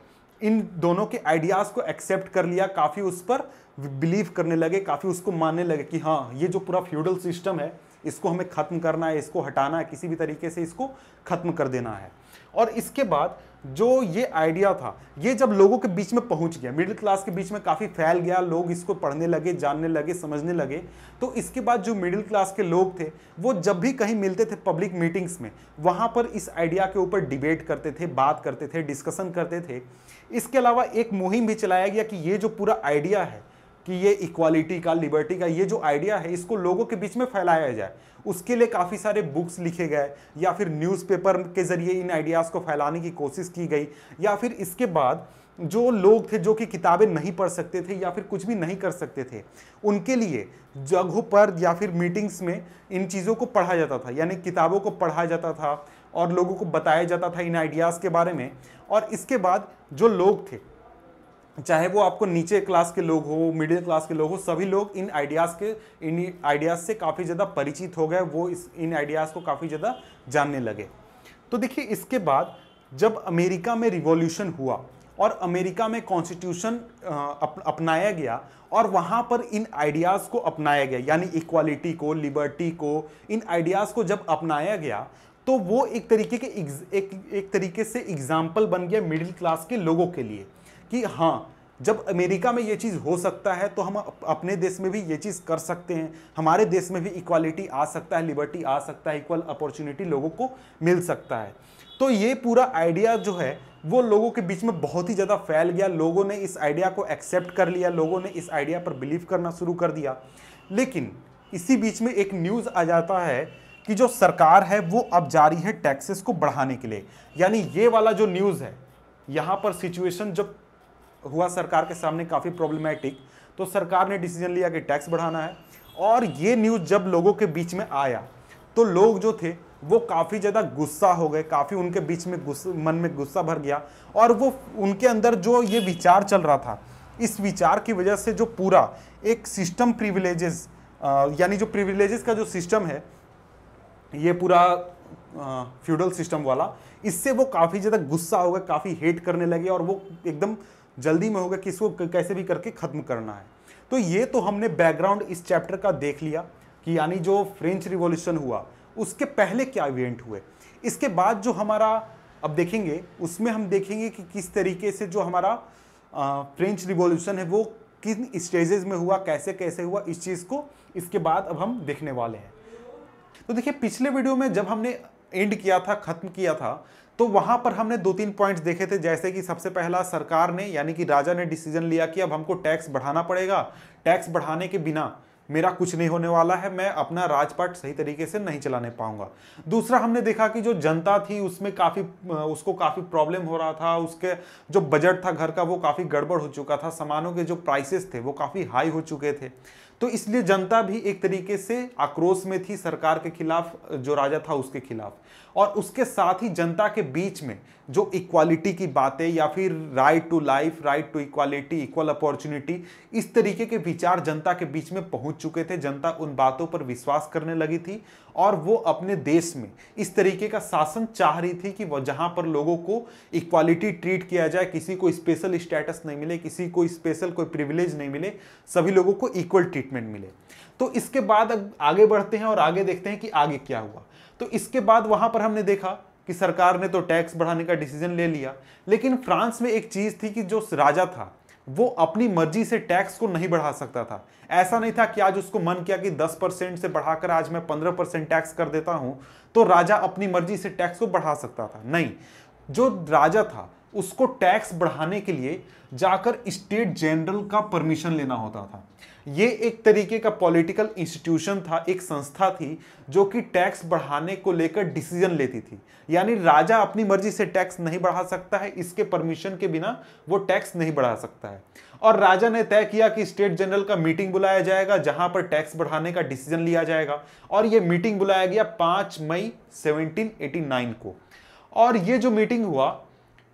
इन दोनों के आइडियाज़ को एक्सेप्ट कर लिया काफ़ी उस पर बिलीव करने लगे काफ़ी उसको मानने लगे कि हाँ ये जो पूरा फ्यूडल सिस्टम है इसको हमें ख़त्म करना है इसको हटाना है किसी भी तरीके से इसको ख़त्म कर देना है और इसके बाद जो ये आइडिया था ये जब लोगों के बीच में पहुंच गया मिडिल क्लास के बीच में काफ़ी फैल गया लोग इसको पढ़ने लगे जानने लगे समझने लगे तो इसके बाद जो मिडिल क्लास के लोग थे वो जब भी कहीं मिलते थे पब्लिक मीटिंग्स में वहाँ पर इस आइडिया के ऊपर डिबेट करते थे बात करते थे डिस्कशन करते थे इसके अलावा एक मुहिम भी चलाया गया कि ये जो पूरा आइडिया है कि ये इक्वालिटी का लिबर्टी का ये जो आइडिया है इसको लोगों के बीच में फैलाया जाए उसके लिए काफ़ी सारे बुक्स लिखे गए या फिर न्यूज़पेपर के ज़रिए इन आइडियाज़ को फैलाने की कोशिश की गई या फिर इसके बाद जो लोग थे जो कि किताबें नहीं पढ़ सकते थे या फिर कुछ भी नहीं कर सकते थे उनके लिए जगहों पर या फिर मीटिंग्स में इन चीज़ों को पढ़ा जाता था यानी किताबों को पढ़ा जाता था और लोगों को बताया जाता था इन आइडियाज़ के बारे में और इसके बाद जो लोग थे चाहे वो आपको नीचे क्लास के लोग हो मिडिल क्लास के लोग हो सभी लोग इन आइडियाज़ के इन आइडियाज़ से काफ़ी ज़्यादा परिचित हो गए वो इस इन आइडियाज़ को काफ़ी ज़्यादा जानने लगे तो देखिए इसके बाद जब अमेरिका में रिवॉल्यूशन हुआ और अमेरिका में कॉन्स्टिट्यूशन अप, अपनाया गया और वहाँ पर इन आइडियाज़ को अपनाया गया यानी इक्वालिटी को लिबर्टी को इन आइडियाज़ को जब अपनाया गया तो वो एक तरीके के एक, एक तरीके से एग्जाम्पल बन गया मिडिल क्लास के लोगों के लिए कि हाँ जब अमेरिका में ये चीज़ हो सकता है तो हम अपने देश में भी ये चीज़ कर सकते हैं हमारे देश में भी इक्वालिटी आ सकता है लिबर्टी आ सकता है इक्वल अपॉर्चुनिटी लोगों को मिल सकता है तो ये पूरा आइडिया जो है वो लोगों के बीच में बहुत ही ज़्यादा फैल गया लोगों ने इस आइडिया को एक्सेप्ट कर लिया लोगों ने इस आइडिया पर बिलीव करना शुरू कर दिया लेकिन इसी बीच में एक न्यूज़ आ जाता है कि जो सरकार है वो अब जा रही है टैक्सेस को बढ़ाने के लिए यानी ये वाला जो न्यूज़ है यहाँ पर सिचुएशन जब हुआ सरकार के सामने काफ़ी प्रॉब्लमेटिक तो सरकार ने डिसीजन लिया कि टैक्स बढ़ाना है और ये न्यूज़ जब लोगों के बीच में आया तो लोग जो थे वो काफ़ी ज़्यादा गुस्सा हो गए काफ़ी उनके बीच में गुस्सा मन में गुस्सा भर गया और वो उनके अंदर जो ये विचार चल रहा था इस विचार की वजह से जो पूरा एक सिस्टम प्रिविलेजेस यानी जो प्रिविलेजेस का जो सिस्टम है ये पूरा फ्यूडल सिस्टम वाला इससे वो काफ़ी ज़्यादा गुस्सा हो गए काफ़ी हेट करने लगे और वो एकदम जल्दी में होगा किसको कैसे भी करके ख़त्म करना है तो ये तो हमने बैकग्राउंड इस चैप्टर का देख लिया कि यानी जो फ्रेंच रिवॉल्यूशन हुआ उसके पहले क्या इवेंट हुए इसके बाद जो हमारा अब देखेंगे उसमें हम देखेंगे कि किस तरीके से जो हमारा आ, फ्रेंच रिवॉल्यूशन है वो किन स्टेजेस में हुआ कैसे कैसे हुआ इस चीज़ को इसके बाद अब हम देखने वाले हैं तो देखिए पिछले वीडियो में जब हमने एंड किया था ख़त्म किया था तो वहां पर हमने दो तीन पॉइंट्स देखे थे जैसे कि सबसे पहला सरकार ने यानी कि राजा ने डिसीजन लिया कि अब हमको टैक्स बढ़ाना पड़ेगा टैक्स बढ़ाने के बिना मेरा कुछ नहीं होने वाला है मैं अपना राजपाट सही तरीके से नहीं चलाने पाऊंगा दूसरा हमने देखा कि जो जनता थी उसमें काफ़ी उसको काफ़ी प्रॉब्लम हो रहा था उसके जो बजट था घर का वो काफ़ी गड़बड़ हो चुका था सामानों के जो प्राइसेस थे वो काफ़ी हाई हो चुके थे तो इसलिए जनता भी एक तरीके से आक्रोश में थी सरकार के खिलाफ जो राजा था उसके खिलाफ और उसके साथ ही जनता के बीच में जो इक्वालिटी की बातें या फिर right to life right to equality equal opportunity इस तरीके के विचार जनता के बीच में पहुंच चुके थे जनता उन बातों पर विश्वास करने लगी थी और वो अपने देश में इस तरीके का शासन चाह रही थी कि वह जहाँ पर लोगों को इक्वालिटी ट्रीट किया जाए किसी को स्पेशल स्टेटस नहीं मिले किसी को स्पेशल कोई प्रिविलेज नहीं मिले सभी लोगों को इक्वल ट्रीटमेंट मिले तो इसके बाद आगे बढ़ते हैं और आगे देखते हैं कि आगे क्या हुआ तो इसके बाद वहां पर हमने देखा कि सरकार ने तो टैक्स बढ़ाने का डिसीजन ले लिया लेकिन फ्रांस में एक चीज थी कि जो राजा था वो अपनी मर्जी से टैक्स को नहीं बढ़ा सकता था ऐसा नहीं था कि आज उसको मन किया कि 10 परसेंट से बढ़ाकर आज मैं 15 परसेंट टैक्स कर देता हूं तो राजा अपनी मर्जी से टैक्स को बढ़ा सकता था नहीं जो राजा था उसको टैक्स बढ़ाने के लिए जाकर स्टेट जनरल का परमिशन लेना होता था ये एक तरीके का पॉलिटिकल इंस्टीट्यूशन था एक संस्था थी जो कि टैक्स बढ़ाने को लेकर डिसीजन लेती थी यानी राजा अपनी मर्जी से टैक्स नहीं बढ़ा सकता है इसके परमिशन के बिना वो टैक्स नहीं बढ़ा सकता है और राजा ने तय किया कि स्टेट जनरल का मीटिंग बुलाया जाएगा जहां पर टैक्स बढ़ाने का डिसीजन लिया जाएगा और ये मीटिंग बुलाया गया पाँच मई सेवनटीन को और ये जो मीटिंग हुआ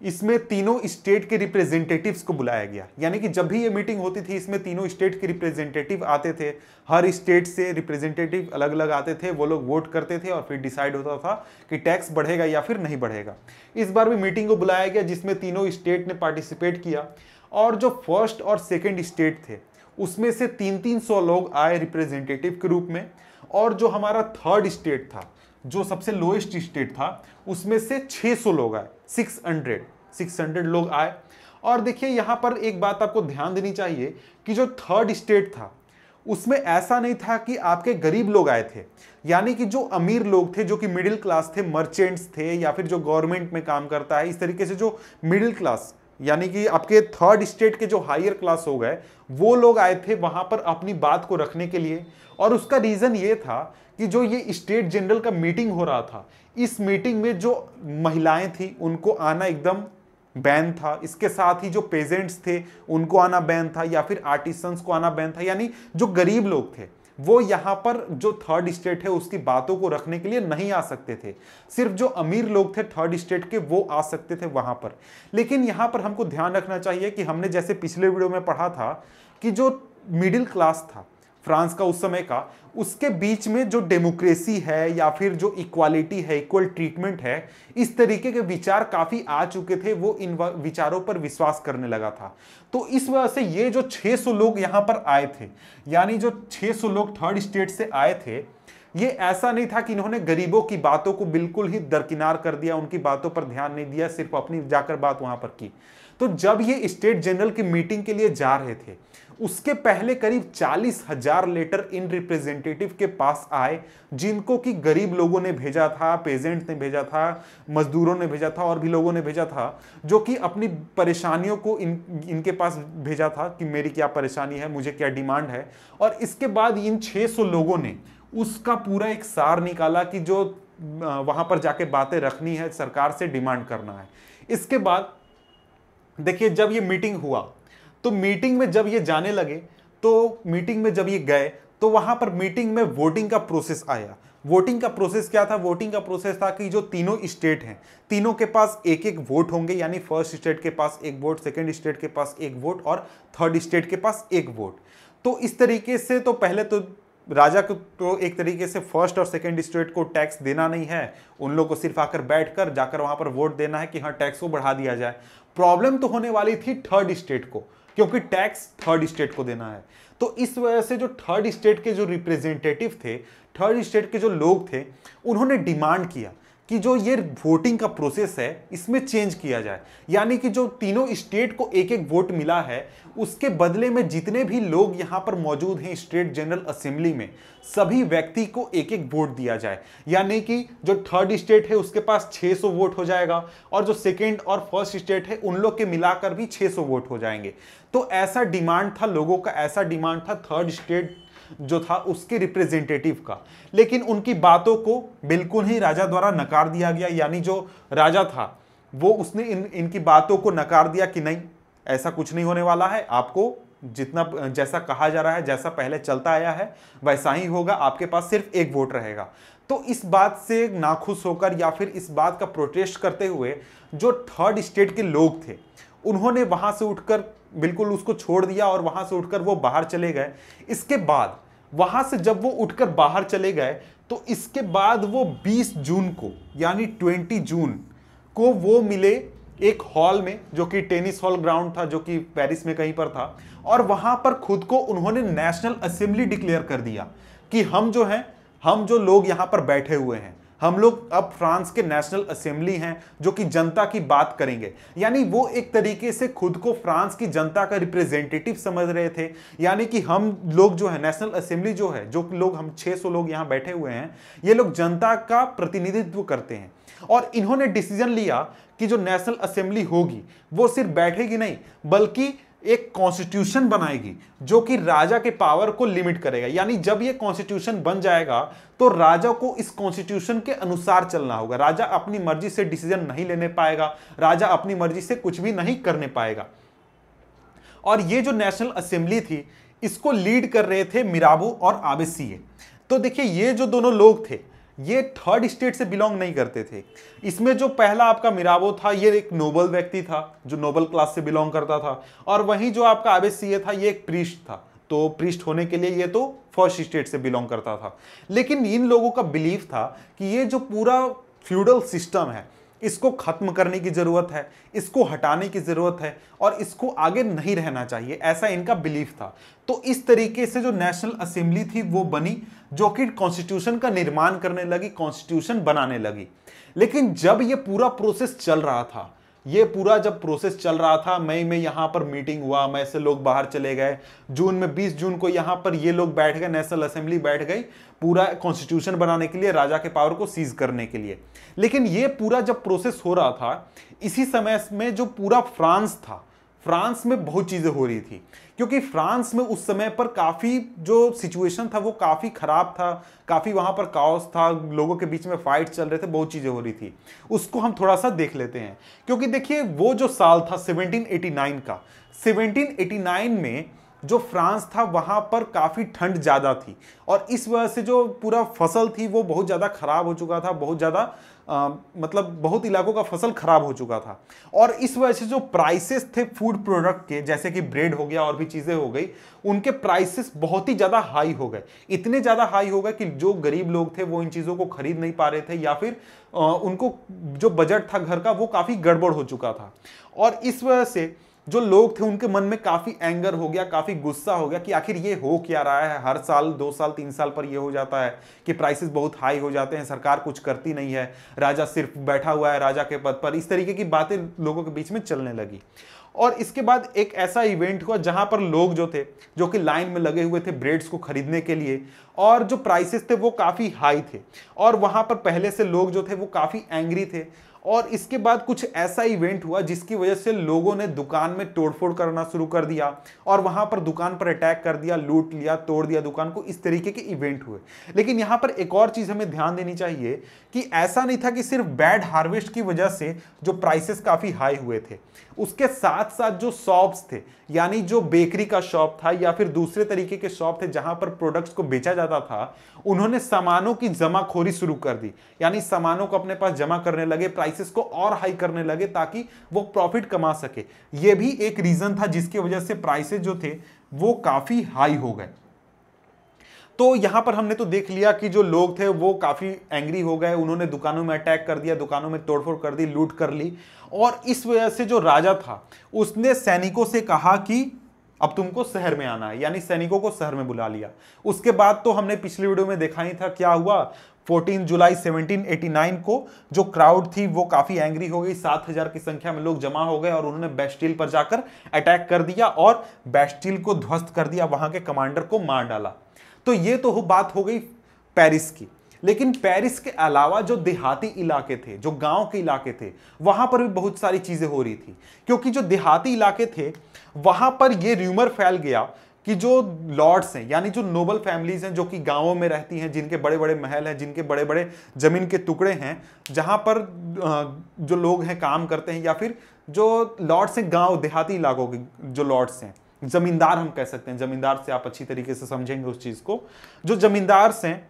इसमें तीनों स्टेट के रिप्रेजेंटेटिव्स को बुलाया गया यानी कि जब भी ये मीटिंग होती थी इसमें तीनों स्टेट के रिप्रेजेंटेटिव आते थे हर स्टेट से रिप्रेजेंटेटिव अलग अलग आते थे वो लोग वोट करते थे और फिर डिसाइड होता था कि टैक्स बढ़ेगा या फिर नहीं बढ़ेगा इस बार भी मीटिंग को बुलाया गया जिसमें तीनों स्टेट ने पार्टिसिपेट किया और जो फर्स्ट और सेकेंड स्टेट थे उसमें से तीन तीन सौ लोग आए रिप्रेजेंटेटिव के रूप में और जो हमारा थर्ड स्टेट था जो सबसे लोएस्ट स्टेट था उसमें से सौ लोग आए 600 600 लोग आए और देखिए यहाँ पर एक बात आपको ध्यान देनी चाहिए कि जो थर्ड स्टेट था उसमें ऐसा नहीं था कि आपके गरीब लोग आए थे यानी कि जो अमीर लोग थे जो कि मिडिल क्लास थे मर्चेंट्स थे या फिर जो गवर्नमेंट में काम करता है इस तरीके से जो मिडिल क्लास यानी कि आपके थर्ड स्टेट के जो हायर क्लास हो गए वो लोग आए थे वहाँ पर अपनी बात को रखने के लिए और उसका रीज़न ये था कि जो ये स्टेट जनरल का मीटिंग हो रहा था इस मीटिंग में जो महिलाएं थी उनको आना एकदम बैन था इसके साथ ही जो पेजेंट्स थे उनको आना बैन था या फिर आर्टिस्ट को आना बैन था यानी जो गरीब लोग थे वो यहाँ पर जो थर्ड स्टेट है उसकी बातों को रखने के लिए नहीं आ सकते थे सिर्फ जो अमीर लोग थे थर्ड स्टेट के वो आ सकते थे वहां पर लेकिन यहाँ पर हमको ध्यान रखना चाहिए कि हमने जैसे पिछले वीडियो में पढ़ा था कि जो मिडिल क्लास था फ्रांस का उस समय का उसके बीच में जो डेमोक्रेसी है या फिर जो इक्वालिटी है इक्वल ट्रीटमेंट है इस तरीके के विचार काफ़ी आ चुके थे वो इन विचारों पर विश्वास करने लगा था तो इस वजह से ये जो 600 लोग यहाँ पर आए थे यानी जो 600 लोग थर्ड स्टेट से आए थे ये ऐसा नहीं था कि इन्होंने गरीबों की बातों को बिल्कुल ही दरकिनार कर दिया उनकी बातों पर ध्यान नहीं दिया सिर्फ अपनी जाकर बात वहां पर की तो जब ये स्टेट जनरल की मीटिंग के लिए जा रहे थे उसके पहले करीब चालीस हजार लेटर इन रिप्रेजेंटेटिव के पास आए जिनको कि गरीब लोगों ने भेजा था पेजेंट ने भेजा था मजदूरों ने भेजा था और भी लोगों ने भेजा था जो कि अपनी परेशानियों को इन इनके पास भेजा था कि मेरी क्या परेशानी है मुझे क्या डिमांड है और इसके बाद इन 600 लोगों ने उसका पूरा एक सार निकाला कि जो वहां पर जाके बातें रखनी है सरकार से डिमांड करना है इसके बाद देखिए जब ये मीटिंग हुआ तो मीटिंग में जब ये जाने लगे तो मीटिंग में जब ये गए तो वहां पर मीटिंग में वोटिंग का प्रोसेस आया वोटिंग का प्रोसेस क्या था वोटिंग का प्रोसेस था कि जो तीनों स्टेट हैं तीनों के पास एक एक वोट होंगे यानी फर्स्ट स्टेट के पास एक वोट सेकेंड स्टेट के पास एक वोट और थर्ड स्टेट के पास एक वोट तो इस तरीके से तो पहले तो राजा को तो एक तरीके से फर्स्ट और सेकंड स्टेट को टैक्स देना नहीं है उन लोगों को सिर्फ आकर बैठकर जाकर वहां पर वोट देना है कि हाँ टैक्स को बढ़ा दिया जाए प्रॉब्लम तो होने वाली थी थर्ड स्टेट को क्योंकि टैक्स थर्ड स्टेट को देना है तो इस वजह से जो थर्ड स्टेट के जो रिप्रेजेंटेटिव थे थर्ड स्टेट के जो लोग थे उन्होंने डिमांड किया कि जो ये वोटिंग का प्रोसेस है इसमें चेंज किया जाए यानी कि जो तीनों स्टेट को एक एक वोट मिला है उसके बदले में जितने भी लोग यहाँ पर मौजूद हैं स्टेट जनरल असेंबली में सभी व्यक्ति को एक एक वोट दिया जाए यानी कि जो थर्ड स्टेट है उसके पास 600 वोट हो जाएगा और जो सेकेंड और फर्स्ट स्टेट है उन लोग के मिलाकर भी छः वोट हो जाएंगे तो ऐसा डिमांड था लोगों का ऐसा डिमांड था थर्ड स्टेट जो था उसके रिप्रेजेंटेटिव का लेकिन उनकी बातों को बिल्कुल ही राजा द्वारा नकार दिया गया यानी जो राजा था वो उसने इन इनकी बातों को नकार दिया कि नहीं ऐसा कुछ नहीं होने वाला है आपको जितना जैसा कहा जा रहा है जैसा पहले चलता आया है वैसा ही होगा आपके पास सिर्फ एक वोट रहेगा तो इस बात से नाखुश होकर या फिर इस बात का प्रोटेस्ट करते हुए जो थर्ड स्टेट के लोग थे उन्होंने वहां से उठकर बिल्कुल उसको छोड़ दिया और वहां से उठकर वो बाहर चले गए इसके बाद वहां से जब वो उठकर बाहर चले गए तो इसके बाद वो 20 जून को यानी 20 जून को वो मिले एक हॉल में जो कि टेनिस हॉल ग्राउंड था जो कि पेरिस में कहीं पर था और वहां पर खुद को उन्होंने नेशनल असेंबली डिक्लेयर कर दिया कि हम जो हैं हम जो लोग यहाँ पर बैठे हुए हैं हम लोग अब फ्रांस के नेशनल असेंबली हैं जो कि जनता की बात करेंगे यानी वो एक तरीके से खुद को फ्रांस की जनता का रिप्रेजेंटेटिव समझ रहे थे यानी कि हम लोग जो है नेशनल असेंबली जो है जो लोग हम 600 लोग यहाँ बैठे हुए हैं ये लोग जनता का प्रतिनिधित्व करते हैं और इन्होंने डिसीजन लिया कि जो नेशनल असेंबली होगी वो सिर्फ बैठेगी नहीं बल्कि एक कॉन्स्टिट्यूशन बनाएगी जो कि राजा के पावर को लिमिट करेगा यानी जब ये कॉन्स्टिट्यूशन बन जाएगा तो राजा को इस कॉन्स्टिट्यूशन के अनुसार चलना होगा राजा अपनी मर्जी से डिसीजन नहीं लेने पाएगा राजा अपनी मर्जी से कुछ भी नहीं करने पाएगा और ये जो नेशनल असेंबली थी इसको लीड कर रहे थे मिराबू और आबेसी तो देखिए ये जो दोनों लोग थे ये थर्ड स्टेट से बिलोंग नहीं करते थे इसमें जो पहला आपका मिराबो था ये एक नोबल व्यक्ति था जो नोबल क्लास से बिलोंग करता था और वहीं जो आपका आबे सीए था ये एक प्रीस्ट था तो प्रीस्ट होने के लिए ये तो फर्स्ट स्टेट से बिलोंग करता था लेकिन इन लोगों का बिलीव था कि ये जो पूरा फ्यूडल सिस्टम है इसको खत्म करने की ज़रूरत है इसको हटाने की ज़रूरत है और इसको आगे नहीं रहना चाहिए ऐसा इनका बिलीफ था तो इस तरीके से जो नेशनल असेंबली थी वो बनी जो कि कॉन्स्टिट्यूशन का निर्माण करने लगी कॉन्स्टिट्यूशन बनाने लगी लेकिन जब ये पूरा प्रोसेस चल रहा था ये पूरा जब प्रोसेस चल रहा था मई में यहाँ पर मीटिंग हुआ मई से लोग बाहर चले गए जून में 20 जून को यहाँ पर ये लोग बैठ गए नेशनल असेंबली बैठ गई पूरा कॉन्स्टिट्यूशन बनाने के लिए राजा के पावर को सीज करने के लिए लेकिन ये पूरा जब प्रोसेस हो रहा था इसी समय में जो पूरा फ्रांस था फ्रांस में बहुत चीज़ें हो रही थी क्योंकि फ्रांस में उस समय पर काफ़ी जो सिचुएशन था वो काफ़ी ख़राब था काफ़ी वहाँ पर काउस था लोगों के बीच में फाइट चल रहे थे बहुत चीज़ें हो रही थी उसको हम थोड़ा सा देख लेते हैं क्योंकि देखिए वो जो साल था 1789 का 1789 में जो फ्रांस था वहाँ पर काफ़ी ठंड ज़्यादा थी और इस वजह से जो पूरा फसल थी वो बहुत ज़्यादा ख़राब हो चुका था बहुत ज़्यादा आ, मतलब बहुत इलाकों का फसल खराब हो चुका था और इस वजह से जो प्राइसेस थे फूड प्रोडक्ट के जैसे कि ब्रेड हो गया और भी चीज़ें हो गई उनके प्राइसेस बहुत ही ज़्यादा हाई हो गए इतने ज़्यादा हाई हो गए कि जो गरीब लोग थे वो इन चीज़ों को खरीद नहीं पा रहे थे या फिर आ, उनको जो बजट था घर का वो काफ़ी गड़बड़ हो चुका था और इस वजह से जो लोग थे उनके मन में काफी एंगर हो गया काफी गुस्सा हो गया कि आखिर ये हो क्या रहा है हर साल दो साल तीन साल पर ये हो जाता है कि प्राइसेस बहुत हाई हो जाते हैं सरकार कुछ करती नहीं है राजा सिर्फ बैठा हुआ है राजा के पद पर इस तरीके की बातें लोगों के बीच में चलने लगी और इसके बाद एक ऐसा इवेंट हुआ जहां पर लोग जो थे जो कि लाइन में लगे हुए थे ब्रेड्स को खरीदने के लिए और जो प्राइसेस थे वो काफ़ी हाई थे और वहां पर पहले से लोग जो थे वो काफ़ी एंग्री थे और इसके बाद कुछ ऐसा इवेंट हुआ जिसकी वजह से लोगों ने दुकान में तोड़फोड़ करना शुरू कर दिया और वहां पर दुकान पर अटैक कर दिया लूट लिया तोड़ दिया दुकान को इस तरीके के इवेंट हुए लेकिन यहां पर एक और चीज हमें ध्यान देनी चाहिए कि ऐसा नहीं था कि सिर्फ बैड हार्वेस्ट की वजह से जो प्राइसेस काफी हाई हुए थे उसके साथ साथ जो शॉप्स थे यानी जो बेकरी का शॉप था या फिर दूसरे तरीके के शॉप थे जहां पर प्रोडक्ट्स को बेचा जाता था उन्होंने सामानों की जमाखोरी शुरू कर दी यानी सामानों को अपने पास जमा करने लगे प्राइसेस को और हाई करने लगे ताकि वो प्रॉफिट कमा सके ये भी एक रीजन था जिसकी वजह से प्राइसेस जो थे वो काफी हाई हो गए तो यहां पर हमने तो देख लिया कि जो लोग थे वो काफी एंग्री हो गए उन्होंने दुकानों में अटैक कर दिया दुकानों में तोड़फोड़ कर दी लूट कर ली और इस वजह से जो राजा था उसने सैनिकों से कहा कि अब तुमको शहर में आना है यानी सैनिकों को शहर में बुला लिया उसके बाद तो हमने पिछले वीडियो में देखा ही था क्या हुआ 14 जुलाई 1789 को जो क्राउड थी वो काफी एंग्री हो गई 7000 की संख्या में लोग जमा हो गए और उन्होंने बेस्टिल पर जाकर अटैक कर दिया और बेस्टिल को ध्वस्त कर दिया वहां के कमांडर को मार डाला तो ये तो हो बात हो गई पेरिस की लेकिन पेरिस के अलावा जो देहाती इलाके थे जो गांव के इलाके थे वहां पर भी बहुत सारी चीजें हो रही थी क्योंकि जो देहाती इलाके थे वहां पर यह र्यूमर फैल गया कि जो लॉर्ड्स हैं यानी जो नोबल फैमिलीज हैं जो कि गांवों में रहती हैं जिनके बड़े बड़े महल हैं जिनके बड़े बड़े जमीन के टुकड़े हैं जहां पर जो लोग हैं काम करते हैं या फिर जो लॉर्ड्स हैं गांव देहाती इलाकों के जो लॉर्ड्स हैं जमींदार हम कह सकते हैं जमींदार से आप अच्छी तरीके से समझेंगे उस चीज़ को जो जमींदार हैं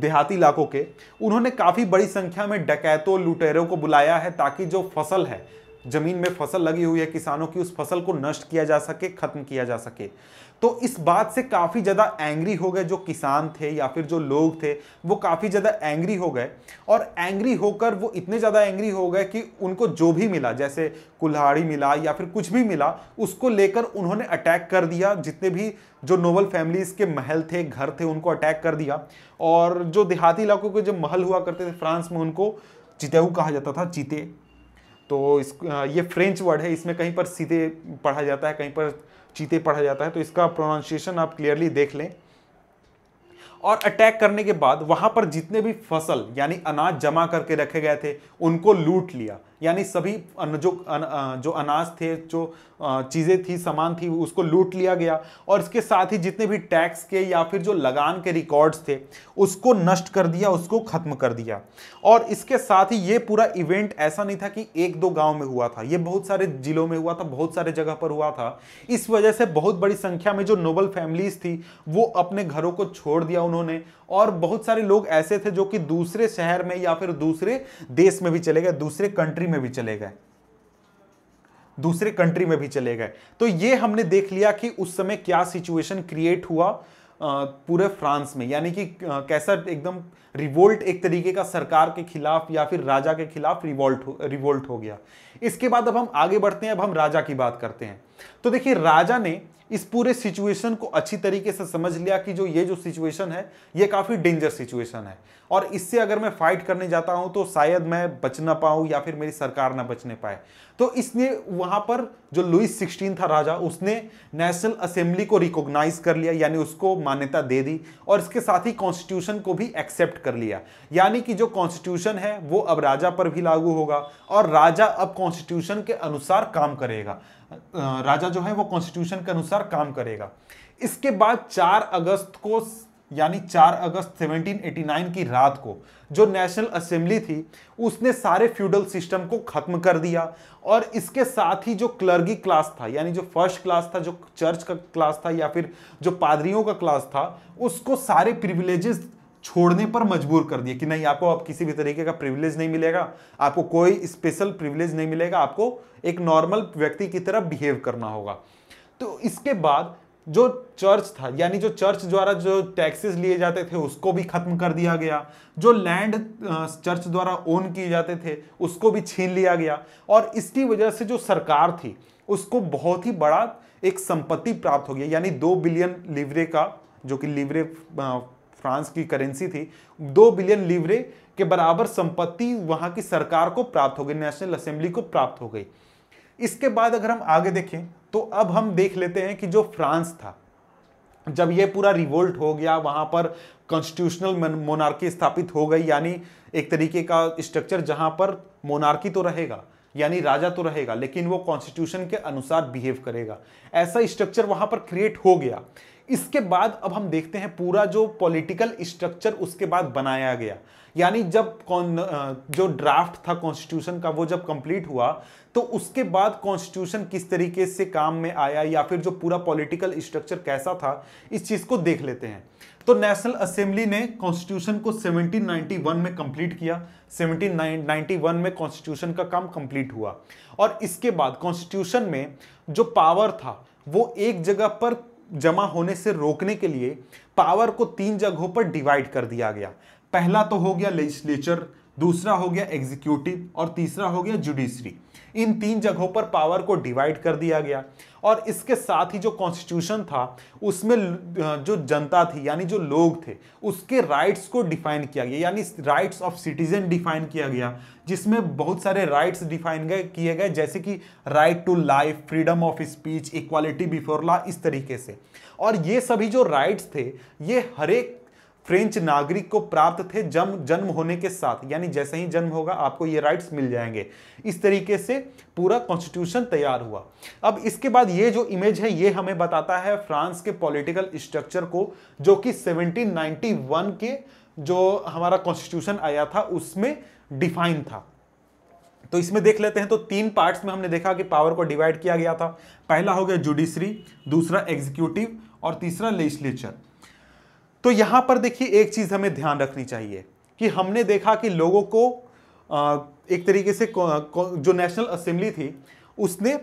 देहाती इलाकों के उन्होंने काफ़ी बड़ी संख्या में डकैतों लुटेरों को बुलाया है ताकि जो फसल है ज़मीन में फसल लगी हुई है किसानों की उस फसल को नष्ट किया जा सके ख़त्म किया जा सके तो इस बात से काफ़ी ज़्यादा एंग्री हो गए जो किसान थे या फिर जो लोग थे वो काफ़ी ज़्यादा एंग्री हो गए और एंग्री होकर वो इतने ज़्यादा एंग्री हो गए कि उनको जो भी मिला जैसे कुल्हाड़ी मिला या फिर कुछ भी मिला उसको लेकर उन्होंने अटैक कर दिया जितने भी जो नोबल फैमिलीज़ के महल थे घर थे उनको अटैक कर दिया और जो देहाती इलाकों के जो महल हुआ करते थे फ्रांस में उनको चितेऊ कहा जाता था चीते तो इस ये फ्रेंच वर्ड है इसमें कहीं पर सीधे पढ़ा जाता है कहीं पर चीते पढ़ा जाता है तो इसका प्रोनाउंसिएशन आप क्लियरली देख लें और अटैक करने के बाद वहां पर जितने भी फसल यानी अनाज जमा करके रखे गए थे उनको लूट लिया यानी सभी जो जो अनाज थे जो चीज़ें थी सामान थी उसको लूट लिया गया और इसके साथ ही जितने भी टैक्स के या फिर जो लगान के रिकॉर्ड्स थे उसको नष्ट कर दिया उसको ख़त्म कर दिया और इसके साथ ही ये पूरा इवेंट ऐसा नहीं था कि एक दो गांव में हुआ था ये बहुत सारे जिलों में हुआ था बहुत सारे जगह पर हुआ था इस वजह से बहुत बड़ी संख्या में जो नोबल फैमिलीज थी वो अपने घरों को छोड़ दिया उन्होंने और बहुत सारे लोग ऐसे थे जो कि दूसरे शहर में या फिर दूसरे देश में भी चले गए दूसरे कंट्री में भी चले गए दूसरे कंट्री में भी चले गए तो ये हमने देख लिया कि उस समय क्या सिचुएशन क्रिएट हुआ पूरे फ्रांस में यानी कि कैसा एकदम रिवोल्ट एक तरीके का सरकार के खिलाफ या फिर राजा के खिलाफ रिवोल्ट हो रिवोल्ट हो गया इसके बाद अब हम आगे बढ़ते हैं अब हम राजा की बात करते हैं तो देखिए राजा ने इस पूरे सिचुएशन को अच्छी तरीके से समझ लिया कि जो ये जो सिचुएशन है ये काफ़ी डेंजर सिचुएशन है और इससे अगर मैं फाइट करने जाता हूं तो शायद मैं बच ना पाऊं या फिर मेरी सरकार ना बचने पाए तो इसने वहां पर जो लुइस सिक्सटीन था राजा उसने नेशनल असेंबली को रिकॉग्नाइज कर लिया यानी उसको मान्यता दे दी और इसके साथ ही कॉन्स्टिट्यूशन को भी एक्सेप्ट कर लिया यानी कि जो कॉन्स्टिट्यूशन है वो अब राजा पर भी लागू होगा और राजा अब कॉन्स्टिट्यूशन के अनुसार काम करेगा राजा जो है वो कॉन्स्टिट्यूशन के अनुसार अनुसार काम करेगा इसके बाद 4 अगस्त को यानी 4 अगस्त 1789 की रात को जो नेशनल असेंबली थी उसने सारे फ्यूडल सिस्टम को खत्म कर दिया और इसके साथ ही जो क्लर्गी क्लास था यानी जो फर्स्ट क्लास था जो चर्च का क्लास था या फिर जो पादरियों का क्लास था उसको सारे प्रिविलेजेस छोड़ने पर मजबूर कर दिया कि नहीं आपको अब किसी भी तरीके का प्रिविलेज नहीं मिलेगा आपको कोई स्पेशल प्रिविलेज नहीं मिलेगा आपको एक नॉर्मल व्यक्ति की तरह बिहेव करना होगा तो इसके बाद जो चर्च था यानी जो चर्च द्वारा जो टैक्सेस लिए जाते थे उसको भी खत्म कर दिया गया जो लैंड चर्च द्वारा ओन किए जाते थे उसको भी छीन लिया गया और इसकी वजह से जो सरकार थी उसको बहुत ही बड़ा एक संपत्ति प्राप्त हो गया यानी दो बिलियन लिवरे का जो कि लिवरे फ्रांस की करेंसी थी दो बिलियन लिवरे के बराबर संपत्ति वहाँ की सरकार को प्राप्त हो गई नेशनल असेंबली को प्राप्त हो गई इसके बाद अगर हम आगे देखें तो अब हम देख लेते हैं कि जो फ्रांस था जब ये पूरा रिवोल्ट हो गया वहां पर कॉन्स्टिट्यूशनल मोनार्की स्थापित हो गई यानी एक तरीके का स्ट्रक्चर जहां पर मोनार्की तो रहेगा यानी राजा तो रहेगा लेकिन वो कॉन्स्टिट्यूशन के अनुसार बिहेव करेगा ऐसा स्ट्रक्चर वहां पर क्रिएट हो गया इसके बाद अब हम देखते हैं पूरा जो पॉलिटिकल स्ट्रक्चर उसके बाद बनाया गया यानी जब जो ड्राफ्ट था कॉन्स्टिट्यूशन का वो जब कंप्लीट हुआ तो उसके बाद कॉन्स्टिट्यूशन किस तरीके से काम में आया या फिर जो पूरा पॉलिटिकल स्ट्रक्चर कैसा था इस चीज़ को देख लेते हैं तो नेशनल असेंबली ने कॉन्स्टिट्यूशन को 1791 में कंप्लीट किया 1791 में कॉन्स्टिट्यूशन का काम कंप्लीट हुआ और इसके बाद कॉन्स्टिट्यूशन में जो पावर था वो एक जगह पर जमा होने से रोकने के लिए पावर को तीन जगहों पर डिवाइड कर दिया गया पहला तो हो गया लेजिस्लेचर दूसरा हो गया एग्जीक्यूटिव और तीसरा हो गया जुडिशरी इन तीन जगहों पर पावर को डिवाइड कर दिया गया और इसके साथ ही जो कॉन्स्टिट्यूशन था उसमें जो जनता थी यानी जो लोग थे उसके राइट्स को डिफाइन किया गया यानी राइट्स ऑफ सिटीजन डिफाइन किया गया जिसमें बहुत सारे राइट्स डिफाइन गए किए गए जैसे कि right to life freedom of speech equality before law इस तरीके से और ये सभी जो राइट्स थे ये हर एक फ्रेंच नागरिक को प्राप्त थे जन्म जन्म होने के साथ यानी जैसे ही जन्म होगा आपको ये राइट्स मिल जाएंगे इस तरीके से पूरा कॉन्स्टिट्यूशन तैयार हुआ अब इसके बाद ये जो इमेज है ये हमें बताता है फ्रांस के पॉलिटिकल स्ट्रक्चर को जो कि 1791 के जो हमारा कॉन्स्टिट्यूशन आया था उसमें डिफाइन था तो इसमें देख लेते हैं तो तीन पार्ट्स में हमने देखा कि पावर को डिवाइड किया गया था पहला हो गया जुडिशरी दूसरा एग्जीक्यूटिव और तीसरा लेजिस्लेचर तो यहाँ पर देखिए एक चीज़ हमें ध्यान रखनी चाहिए कि हमने देखा कि लोगों को एक तरीके से जो नेशनल असेंबली थी उसने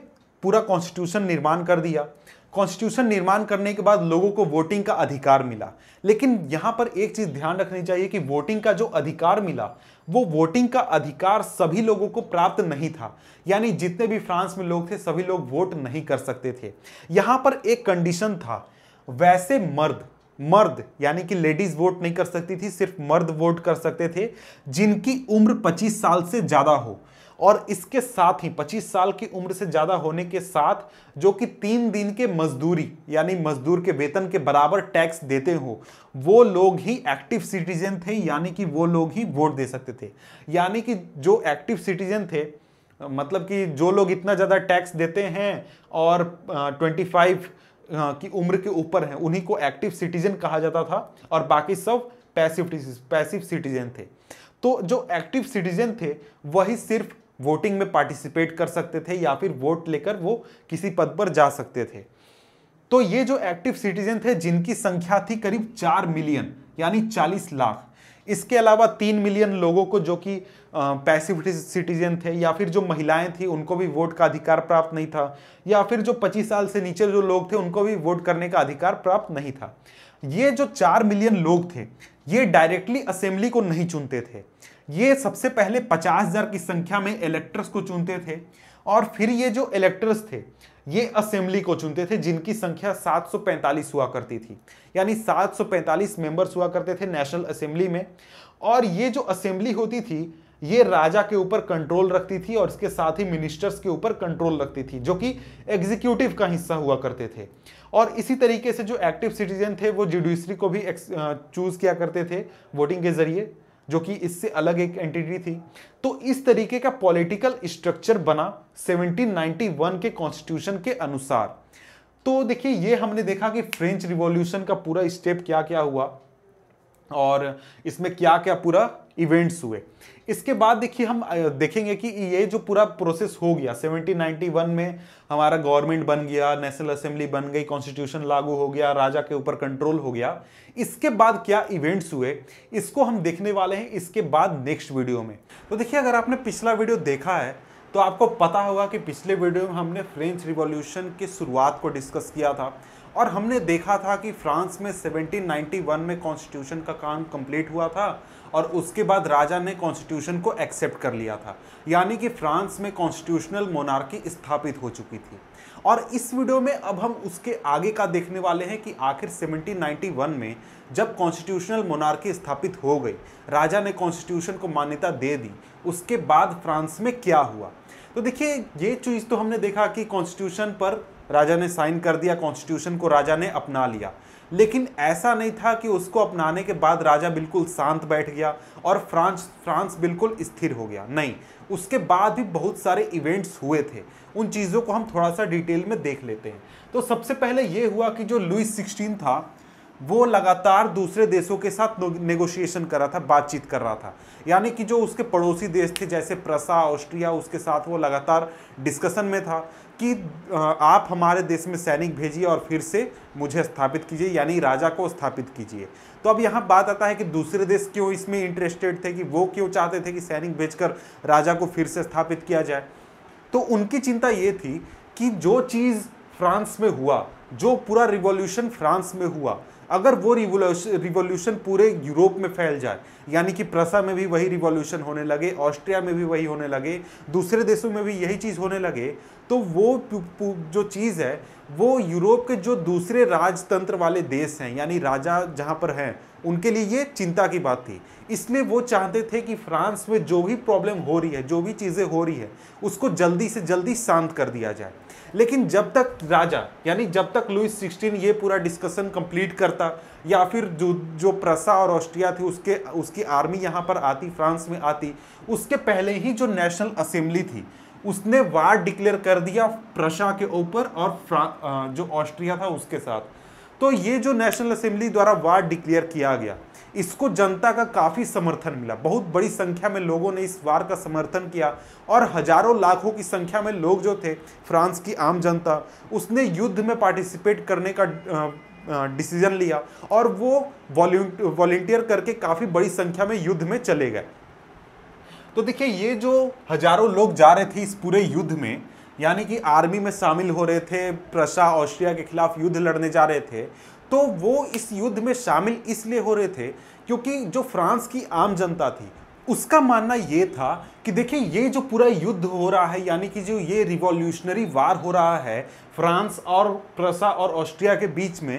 पूरा कॉन्स्टिट्यूशन निर्माण कर दिया कॉन्स्टिट्यूशन निर्माण करने के बाद लोगों को वोटिंग का अधिकार मिला लेकिन यहाँ पर एक चीज़ ध्यान रखनी चाहिए कि वोटिंग का जो अधिकार मिला वो वोटिंग का अधिकार सभी लोगों को प्राप्त नहीं था यानी जितने भी फ्रांस में लोग थे सभी लोग वोट नहीं कर सकते थे यहाँ पर एक कंडीशन था वैसे मर्द मर्द यानी कि लेडीज वोट नहीं कर सकती थी सिर्फ मर्द वोट कर सकते थे जिनकी उम्र 25 साल से ज़्यादा हो और इसके साथ ही 25 साल की उम्र से ज़्यादा होने के साथ जो कि तीन दिन के मजदूरी यानी मजदूर के वेतन के बराबर टैक्स देते हो वो लोग ही एक्टिव सिटीजन थे यानी कि वो लोग ही वोट दे सकते थे यानी कि जो एक्टिव सिटीजन थे मतलब कि जो लोग इतना ज़्यादा टैक्स देते हैं और ट्वेंटी फाइव की उम्र के ऊपर हैं उन्हीं को एक्टिव सिटीजन कहा जाता था और बाकी सब पैसिव पैसिव सिटीजन थे तो जो एक्टिव सिटीजन थे वही सिर्फ वोटिंग में पार्टिसिपेट कर सकते थे या फिर वोट लेकर वो किसी पद पर जा सकते थे तो ये जो एक्टिव सिटीजन थे जिनकी संख्या थी करीब चार मिलियन यानी चालीस लाख इसके अलावा तीन मिलियन लोगों को जो कि पैसिव सिटीजन थे या फिर जो महिलाएं थी उनको भी वोट का अधिकार प्राप्त नहीं था या फिर जो 25 साल से नीचे जो लोग थे उनको भी वोट करने का अधिकार प्राप्त नहीं था ये जो चार मिलियन लोग थे ये डायरेक्टली असेंबली को नहीं चुनते थे ये सबसे पहले पचास हज़ार की संख्या में इलेक्टर्स को चुनते थे और फिर ये जो इलेक्टर्स थे ये असेंबली को चुनते थे जिनकी संख्या 745 हुआ करती थी यानी 745 मेंबर्स हुआ करते थे नेशनल असेंबली में और ये जो असेंबली होती थी ये राजा के ऊपर कंट्रोल रखती थी और इसके साथ ही मिनिस्टर्स के ऊपर कंट्रोल रखती थी जो कि एग्जीक्यूटिव का हिस्सा हुआ करते थे और इसी तरीके से जो एक्टिव सिटीजन थे वो जुडिशरी को भी चूज़ किया करते थे वोटिंग के जरिए जो कि इससे अलग एक एंटिटी थी तो इस तरीके का पॉलिटिकल स्ट्रक्चर बना 1791 के कॉन्स्टिट्यूशन के अनुसार तो देखिए ये हमने देखा कि फ्रेंच रिवॉल्यूशन का पूरा स्टेप क्या क्या हुआ और इसमें क्या क्या पूरा इवेंट्स हुए इसके बाद देखिए हम देखेंगे कि ये जो पूरा प्रोसेस हो गया 1791 में हमारा गवर्नमेंट बन गया नेशनल असेंबली बन गई कॉन्स्टिट्यूशन लागू हो गया राजा के ऊपर कंट्रोल हो गया इसके बाद क्या इवेंट्स हुए इसको हम देखने वाले हैं इसके बाद नेक्स्ट वीडियो में तो देखिए अगर आपने पिछला वीडियो देखा है तो आपको पता होगा कि पिछले वीडियो में हमने फ्रेंच रिवॉल्यूशन की शुरुआत को डिस्कस किया था और हमने देखा था कि फ्रांस में 1791 में कॉन्स्टिट्यूशन का काम कंप्लीट हुआ था और उसके बाद राजा ने कॉन्स्टिट्यूशन को एक्सेप्ट कर लिया था यानी कि फ्रांस में कॉन्स्टिट्यूशनल मोनार्की स्थापित हो चुकी थी और इस वीडियो में अब हम उसके आगे का देखने वाले हैं कि आखिर 1791 में जब कॉन्स्टिट्यूशनल मोनार्की स्थापित हो गई राजा ने कॉन्स्टिट्यूशन को मान्यता दे दी उसके बाद फ्रांस में क्या हुआ तो देखिए ये चीज़ तो हमने देखा कि कॉन्स्टिट्यूशन पर राजा ने साइन कर दिया कॉन्स्टिट्यूशन को राजा ने अपना लिया लेकिन ऐसा नहीं था कि उसको अपनाने के बाद राजा बिल्कुल शांत बैठ गया और फ्रांस फ्रांस बिल्कुल स्थिर हो गया नहीं उसके बाद भी बहुत सारे इवेंट्स हुए थे उन चीज़ों को हम थोड़ा सा डिटेल में देख लेते हैं तो सबसे पहले ये हुआ कि जो लुइस सिक्सटीन था वो लगातार दूसरे देशों के साथ नेगोशिएशन कर रहा था बातचीत कर रहा था यानी कि जो उसके पड़ोसी देश थे जैसे प्रसा ऑस्ट्रिया उसके साथ वो लगातार डिस्कशन में था कि आप हमारे देश में सैनिक भेजिए और फिर से मुझे स्थापित कीजिए यानी राजा को स्थापित कीजिए तो अब यहाँ बात आता है कि दूसरे देश क्यों इसमें इंटरेस्टेड थे कि वो क्यों चाहते थे कि सैनिक भेजकर राजा को फिर से स्थापित किया जाए तो उनकी चिंता ये थी कि जो चीज़ फ्रांस में हुआ जो पूरा रिवोल्यूशन फ्रांस में हुआ अगर वो रिवोल्यूशन रिवोल्यूशन पूरे यूरोप में फैल जाए यानी कि प्रसा में भी वही रिवोल्यूशन होने लगे ऑस्ट्रिया में भी वही होने लगे दूसरे देशों में भी यही चीज़ होने लगे तो वो जो चीज़ है वो यूरोप के जो दूसरे राजतंत्र वाले देश हैं यानी राजा जहाँ पर हैं उनके लिए ये चिंता की बात थी इसलिए वो चाहते थे कि फ्रांस में जो भी प्रॉब्लम हो रही है जो भी चीज़ें हो रही है उसको जल्दी से जल्दी शांत कर दिया जाए लेकिन जब तक राजा यानी जब तक लुइस सिक्सटीन ये पूरा डिस्कशन कंप्लीट करता या फिर जो जो प्रसा और ऑस्ट्रिया थी उसके उसकी आर्मी यहाँ पर आती फ्रांस में आती उसके पहले ही जो नेशनल असेंबली थी उसने वार डिक्लेयर कर दिया प्रशा के ऊपर और जो ऑस्ट्रिया था उसके साथ तो ये जो नेशनल असेंबली द्वारा वार डिक्लेयर किया गया इसको जनता का काफ़ी समर्थन मिला बहुत बड़ी संख्या में लोगों ने इस वार का समर्थन किया और हजारों लाखों की संख्या में लोग जो थे फ्रांस की आम जनता उसने युद्ध में पार्टिसिपेट करने का डिसीजन लिया और वो वॉल्टियर करके काफ़ी बड़ी संख्या में युद्ध में चले गए तो देखिए ये जो हजारों लोग जा रहे थे इस पूरे युद्ध में यानी कि आर्मी में शामिल हो रहे थे प्रशा ऑस्ट्रिया के खिलाफ युद्ध लड़ने जा रहे थे तो वो इस युद्ध में शामिल इसलिए हो रहे थे क्योंकि जो फ्रांस की आम जनता थी उसका मानना ये था कि देखिए ये जो पूरा युद्ध हो रहा है यानी कि जो ये रिवॉल्यूशनरी वार हो रहा है फ्रांस और प्रसा और ऑस्ट्रिया के बीच में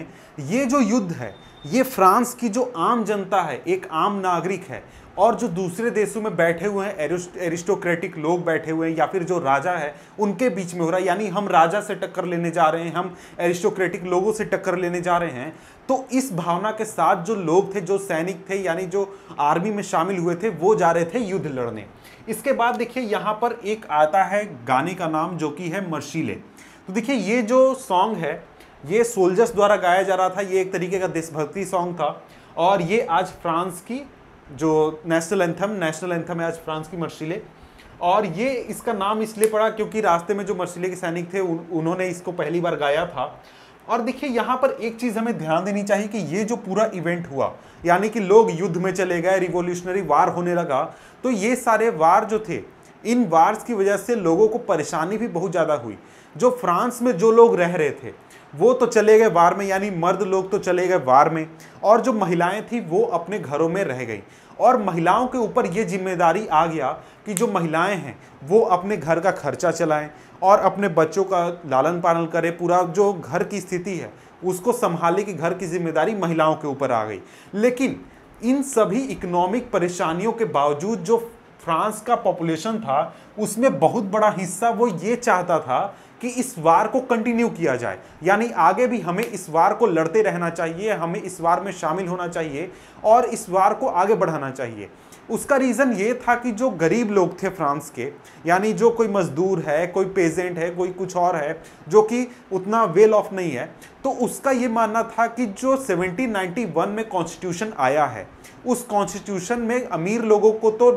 ये जो युद्ध है ये फ्रांस की जो आम जनता है एक आम नागरिक है और जो दूसरे देशों में बैठे हुए हैं एरिस्टोक्रेटिक लोग बैठे हुए हैं या फिर जो राजा है उनके बीच में हो रहा है यानी हम राजा से टक्कर लेने जा रहे हैं हम एरिस्टोक्रेटिक लोगों से टक्कर लेने जा रहे हैं तो इस भावना के साथ जो लोग थे जो सैनिक थे यानी जो आर्मी में शामिल हुए थे वो जा रहे थे युद्ध लड़ने इसके बाद देखिए यहाँ पर एक आता है गाने का नाम जो कि है मर्शीले तो देखिए ये जो सॉन्ग है ये सोल्जर्स द्वारा गाया जा रहा था ये एक तरीके का देशभक्ति सॉन्ग था और ये आज फ्रांस की जो नेशनल एंथम नेशनल एंथम है आज फ्रांस की मर्शीले और ये इसका नाम इसलिए पड़ा क्योंकि रास्ते में जो मर्शीले के सैनिक थे उन, उन्होंने इसको पहली बार गाया था और देखिए यहाँ पर एक चीज़ हमें ध्यान देनी चाहिए कि ये जो पूरा इवेंट हुआ यानी कि लोग युद्ध में चले गए रिवोल्यूशनरी वार होने लगा तो ये सारे वार जो थे इन वार्स की वजह से लोगों को परेशानी भी बहुत ज़्यादा हुई जो फ्रांस में जो लोग रह रहे थे वो तो चले गए वार में यानी मर्द लोग तो चले गए वार में और जो महिलाएं थी वो अपने घरों में रह गई और महिलाओं के ऊपर ये जिम्मेदारी आ गया कि जो महिलाएं हैं वो अपने घर का खर्चा चलाएं और अपने बच्चों का लालन पालन करें पूरा जो घर की स्थिति है उसको संभाले की घर की जिम्मेदारी महिलाओं के ऊपर आ गई लेकिन इन सभी इकोनॉमिक परेशानियों के बावजूद जो फ्रांस का पॉपुलेशन था उसमें बहुत बड़ा हिस्सा वो ये चाहता था कि इस वार को कंटिन्यू किया जाए यानी आगे भी हमें इस वार को लड़ते रहना चाहिए हमें इस वार में शामिल होना चाहिए और इस वार को आगे बढ़ाना चाहिए उसका रीज़न ये था कि जो गरीब लोग थे फ्रांस के यानी जो कोई मज़दूर है कोई पेजेंट है कोई कुछ और है जो कि उतना वेल ऑफ नहीं है तो उसका ये मानना था कि जो 1791 में कॉन्स्टिट्यूशन आया है उस कॉन्स्टिट्यूशन में अमीर लोगों को तो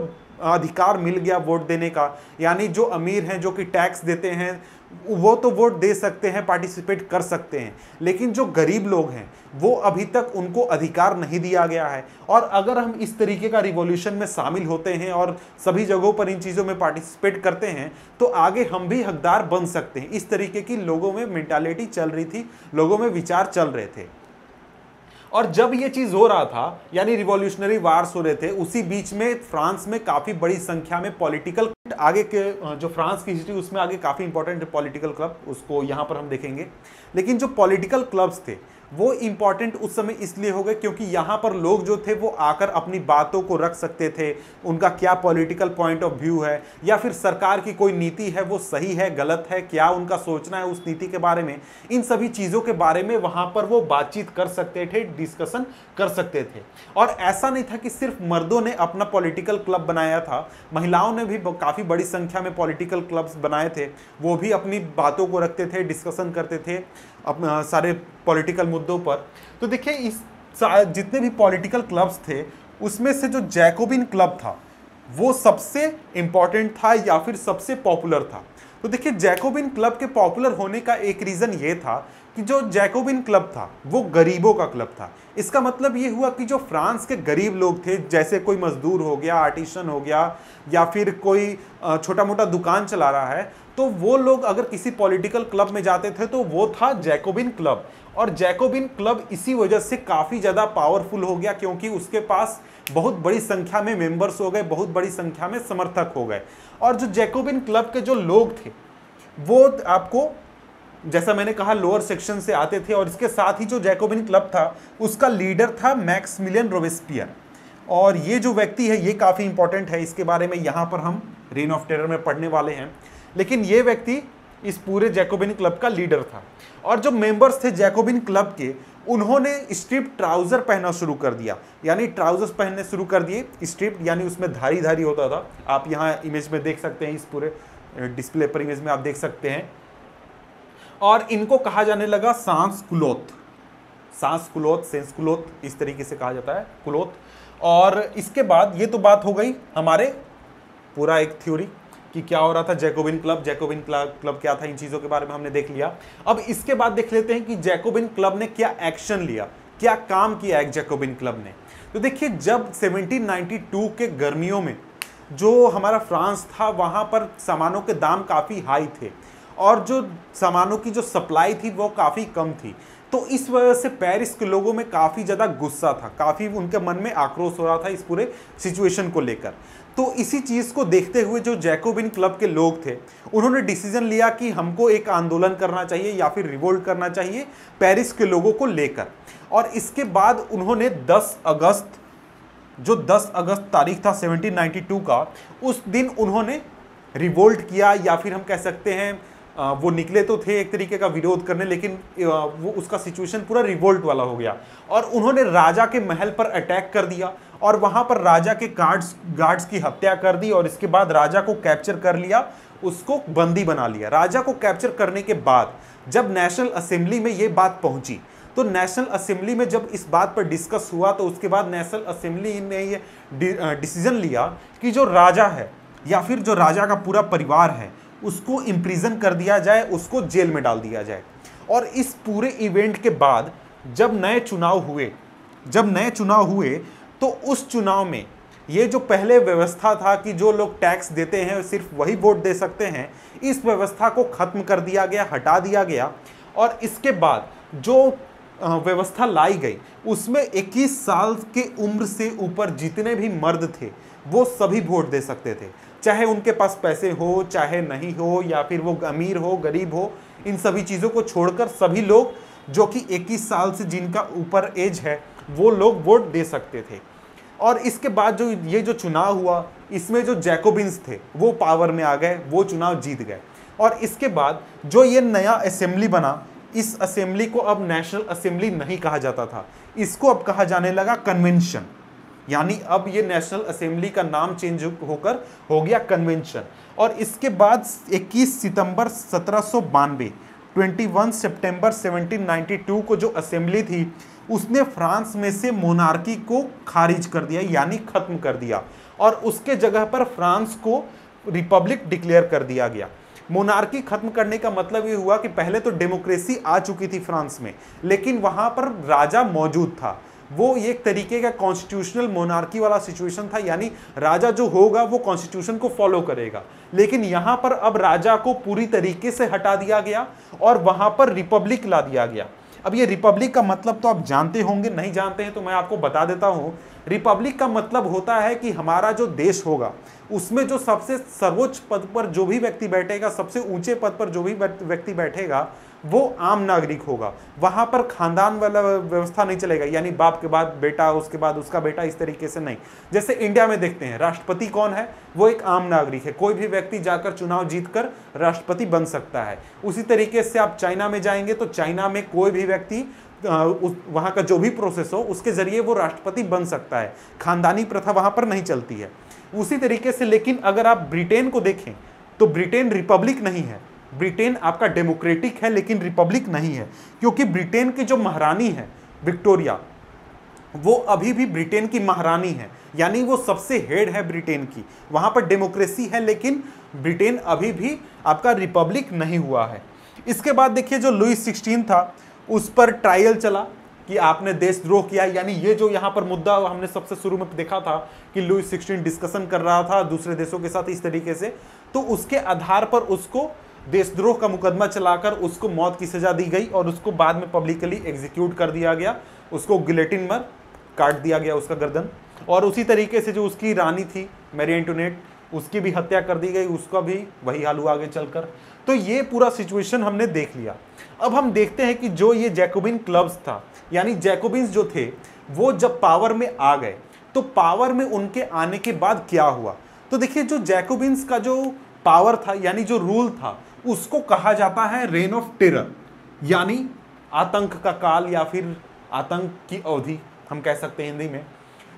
अधिकार मिल गया वोट देने का यानी जो अमीर हैं जो कि टैक्स देते हैं वो तो वोट दे सकते हैं पार्टिसिपेट कर सकते हैं लेकिन जो गरीब लोग हैं वो अभी तक उनको अधिकार नहीं दिया गया है और अगर हम इस तरीके का रिवॉल्यूशन में शामिल होते हैं और सभी जगहों पर इन चीज़ों में पार्टिसिपेट करते हैं तो आगे हम भी हकदार बन सकते हैं इस तरीके की लोगों में मेंटालिटी चल रही थी लोगों में विचार चल रहे थे और जब ये चीज़ हो रहा था यानी रिवॉल्यूशनरी वार्स हो रहे थे उसी बीच में फ्रांस में काफ़ी बड़ी संख्या में पॉलिटिकल आगे के जो फ्रांस की हिस्ट्री उसमें आगे काफ़ी इंपॉर्टेंट पॉलिटिकल क्लब उसको यहाँ पर हम देखेंगे लेकिन जो पॉलिटिकल क्लब्स थे वो इम्पॉर्टेंट उस समय इसलिए हो गए क्योंकि यहाँ पर लोग जो थे वो आकर अपनी बातों को रख सकते थे उनका क्या पॉलिटिकल पॉइंट ऑफ व्यू है या फिर सरकार की कोई नीति है वो सही है गलत है क्या उनका सोचना है उस नीति के बारे में इन सभी चीज़ों के बारे में वहाँ पर वो बातचीत कर सकते थे डिस्कसन कर सकते थे और ऐसा नहीं था कि सिर्फ मर्दों ने अपना पॉलिटिकल क्लब बनाया था महिलाओं ने भी काफ़ी बड़ी संख्या में पॉलिटिकल क्लब्स बनाए थे वो भी अपनी बातों को रखते थे डिस्कसन करते थे अपने सारे पॉलिटिकल मुद्दों पर तो देखिए इस जितने भी पॉलिटिकल क्लब्स थे उसमें से जो जैकोबिन क्लब था वो सबसे इम्पॉर्टेंट था या फिर सबसे पॉपुलर था तो देखिए जैकोबिन क्लब के पॉपुलर होने का एक रीज़न ये था कि जो जैकोबिन क्लब था वो गरीबों का क्लब था इसका मतलब ये हुआ कि जो फ्रांस के गरीब लोग थे जैसे कोई मजदूर हो गया आर्टिशन हो गया या फिर कोई छोटा मोटा दुकान चला रहा है तो वो लोग अगर किसी पॉलिटिकल क्लब में जाते थे तो वो था जैकोबिन क्लब और जैकोबिन क्लब इसी वजह से काफ़ी ज़्यादा पावरफुल हो गया क्योंकि उसके पास बहुत बड़ी संख्या में मेंबर्स हो गए बहुत बड़ी संख्या में समर्थक हो गए और जो जैकोबिन क्लब के जो लोग थे वो आपको जैसा मैंने कहा लोअर सेक्शन से आते थे और इसके साथ ही जो जैकोबिन क्लब था उसका लीडर था मैक्स मिलियन रोवेस्पियर और ये जो व्यक्ति है ये काफ़ी इंपॉर्टेंट है इसके बारे में यहाँ पर हम रेन ऑफ टेरर में पढ़ने वाले हैं लेकिन ये व्यक्ति इस पूरे जैकोबिन क्लब का लीडर था और जो मेंबर्स थे जैकोबिन क्लब के उन्होंने स्ट्रिप ट्राउज़र पहनना शुरू कर दिया यानी ट्राउज़र्स पहनने शुरू कर दिए स्ट्रिप यानी उसमें धारी धारी होता था आप यहाँ इमेज में देख सकते हैं इस पूरे डिस्प्ले पर इमेज में आप देख सकते हैं और इनको कहा जाने लगा सांस कुलोत सांस कुलोत सेंस कुलोत इस तरीके से कहा जाता है कुलोत और इसके बाद ये तो बात हो गई हमारे पूरा एक थ्योरी कि क्या हो रहा था Jacobin club Jacobin club club क्या था इन चीज़ों के बारे में हमने देख लिया अब इसके बाद देख लेते हैं कि जैकोबिन क्लब ने क्या एक्शन लिया क्या काम किया एक जैकोबिन क्लब ने तो देखिए जब 1792 के गर्मियों में जो हमारा फ्रांस था वहाँ पर सामानों के दाम काफ़ी हाई थे और जो सामानों की जो सप्लाई थी वो काफ़ी कम थी तो इस वजह से पेरिस के लोगों में काफ़ी ज़्यादा गुस्सा था काफ़ी उनके मन में आक्रोश हो रहा था इस पूरे सिचुएशन को लेकर तो इसी चीज़ को देखते हुए जो जैकोबिन क्लब के लोग थे उन्होंने डिसीजन लिया कि हमको एक आंदोलन करना चाहिए या फिर रिवोल्ट करना चाहिए पेरिस के लोगों को लेकर और इसके बाद उन्होंने 10 अगस्त जो 10 अगस्त तारीख था 1792 का उस दिन उन्होंने रिवोल्ट किया या फिर हम कह सकते हैं वो निकले तो थे एक तरीके का विरोध करने लेकिन वो उसका सिचुएशन पूरा रिवोल्ट वाला हो गया और उन्होंने राजा के महल पर अटैक कर दिया और वहाँ पर राजा के गार्ड्स गार्ड्स की हत्या कर दी और इसके बाद राजा को कैप्चर कर लिया उसको बंदी बना लिया राजा को कैप्चर करने के बाद जब नेशनल असेंबली में ये बात पहुंची तो नेशनल असेंबली में जब इस बात पर डिस्कस हुआ तो उसके बाद नेशनल असेंबली ने ये डिसीजन लिया कि जो राजा है या फिर जो राजा का पूरा परिवार है उसको इम्प्रिजन कर दिया जाए उसको जेल में डाल दिया जाए और इस पूरे इवेंट के बाद जब नए चुनाव हुए जब नए चुनाव हुए तो उस चुनाव में ये जो पहले व्यवस्था था कि जो लोग टैक्स देते हैं सिर्फ वही वोट दे सकते हैं इस व्यवस्था को ख़त्म कर दिया गया हटा दिया गया और इसके बाद जो व्यवस्था लाई गई उसमें 21 साल के उम्र से ऊपर जितने भी मर्द थे वो सभी वोट दे सकते थे चाहे उनके पास पैसे हो चाहे नहीं हो या फिर वो अमीर हो गरीब हो इन सभी चीज़ों को छोड़कर सभी लोग जो कि 21 साल से जिनका ऊपर एज है वो लोग वोट दे सकते थे और इसके बाद जो ये जो चुनाव हुआ इसमें जो जैकोबिन्स थे वो पावर में आ गए वो चुनाव जीत गए और इसके बाद जो ये नया असेंबली बना इस असेंबली को अब नेशनल असेंबली नहीं कहा जाता था इसको अब कहा जाने लगा कन्वेंशन यानी अब ये नेशनल असेंबली का नाम चेंज होकर हो गया कन्वेंशन और इसके बाद 21 सितंबर सत्रह 21 सितंबर 1792 को जो असेंबली थी उसने फ्रांस में से मोनार्की को खारिज कर दिया यानी खत्म कर दिया और उसके जगह पर फ्रांस को रिपब्लिक डिक्लेयर कर दिया गया मोनार्की खत्म करने का मतलब ये हुआ कि पहले तो डेमोक्रेसी आ चुकी थी फ्रांस में लेकिन वहाँ पर राजा मौजूद था वो एक तरीके का कॉन्स्टिट्यूशनल मोनार्की वाला सिचुएशन था यानी राजा जो होगा वो कॉन्स्टिट्यूशन को फॉलो करेगा लेकिन यहाँ पर अब राजा को पूरी तरीके से हटा दिया गया और वहाँ पर रिपब्लिक ला दिया गया अब ये रिपब्लिक का मतलब तो आप जानते होंगे नहीं जानते हैं तो मैं आपको बता देता हूँ रिपब्लिक का मतलब होता है कि हमारा जो देश होगा उसमें जो सबसे सर्वोच्च पद पर जो भी व्यक्ति बैठेगा सबसे ऊंचे पद पर जो भी व्यक्ति बैठेगा वो आम नागरिक होगा वहाँ पर खानदान वाला व्यवस्था नहीं चलेगा यानी बाप के बाद बेटा उसके बाद उसका बेटा इस तरीके से नहीं जैसे इंडिया में देखते हैं राष्ट्रपति कौन है वो एक आम नागरिक है कोई भी व्यक्ति जाकर चुनाव जीतकर राष्ट्रपति बन सकता है उसी तरीके से आप चाइना में जाएंगे तो चाइना में कोई भी व्यक्ति वहाँ का जो भी प्रोसेस हो उसके ज़रिए वो राष्ट्रपति बन सकता है खानदानी प्रथा वहाँ पर नहीं चलती है उसी तरीके से लेकिन अगर आप ब्रिटेन को देखें तो ब्रिटेन रिपब्लिक नहीं है ब्रिटेन आपका डेमोक्रेटिक है लेकिन रिपब्लिक नहीं है क्योंकि ब्रिटेन की जो महारानी है विक्टोरिया वो अभी भी ब्रिटेन की महारानी है यानी वो सबसे हेड है ब्रिटेन की वहाँ पर डेमोक्रेसी है लेकिन ब्रिटेन अभी भी आपका रिपब्लिक नहीं हुआ है इसके बाद देखिए जो लुई सिक्सटीन था उस पर ट्रायल चला कि आपने देशद्रोह किया यानी ये जो यहाँ पर मुद्दा हमने सबसे शुरू में देखा था कि लुई सिक्सटीन डिस्कशन कर रहा था दूसरे देशों के साथ इस तरीके से तो उसके आधार पर उसको देशद्रोह का मुकदमा चलाकर उसको मौत की सज़ा दी गई और उसको बाद में पब्लिकली एग्जीक्यूट कर दिया गया उसको गिलेटिन मर काट दिया गया उसका गर्दन और उसी तरीके से जो उसकी रानी थी मेरी एंटोनेट उसकी भी हत्या कर दी गई उसका भी वही हाल हुआ आगे चलकर तो ये पूरा सिचुएशन हमने देख लिया अब हम देखते हैं कि जो ये जैकोबिन क्लब्स था यानी जैकोबिन जो थे वो जब पावर में आ गए तो पावर में उनके आने के बाद क्या हुआ तो देखिए जो जैकोबिन्स का जो पावर था यानी जो रूल था उसको कहा जाता है रेन ऑफ टेरर यानी आतंक का काल या फिर आतंक की अवधि हम कह सकते हैं हिंदी में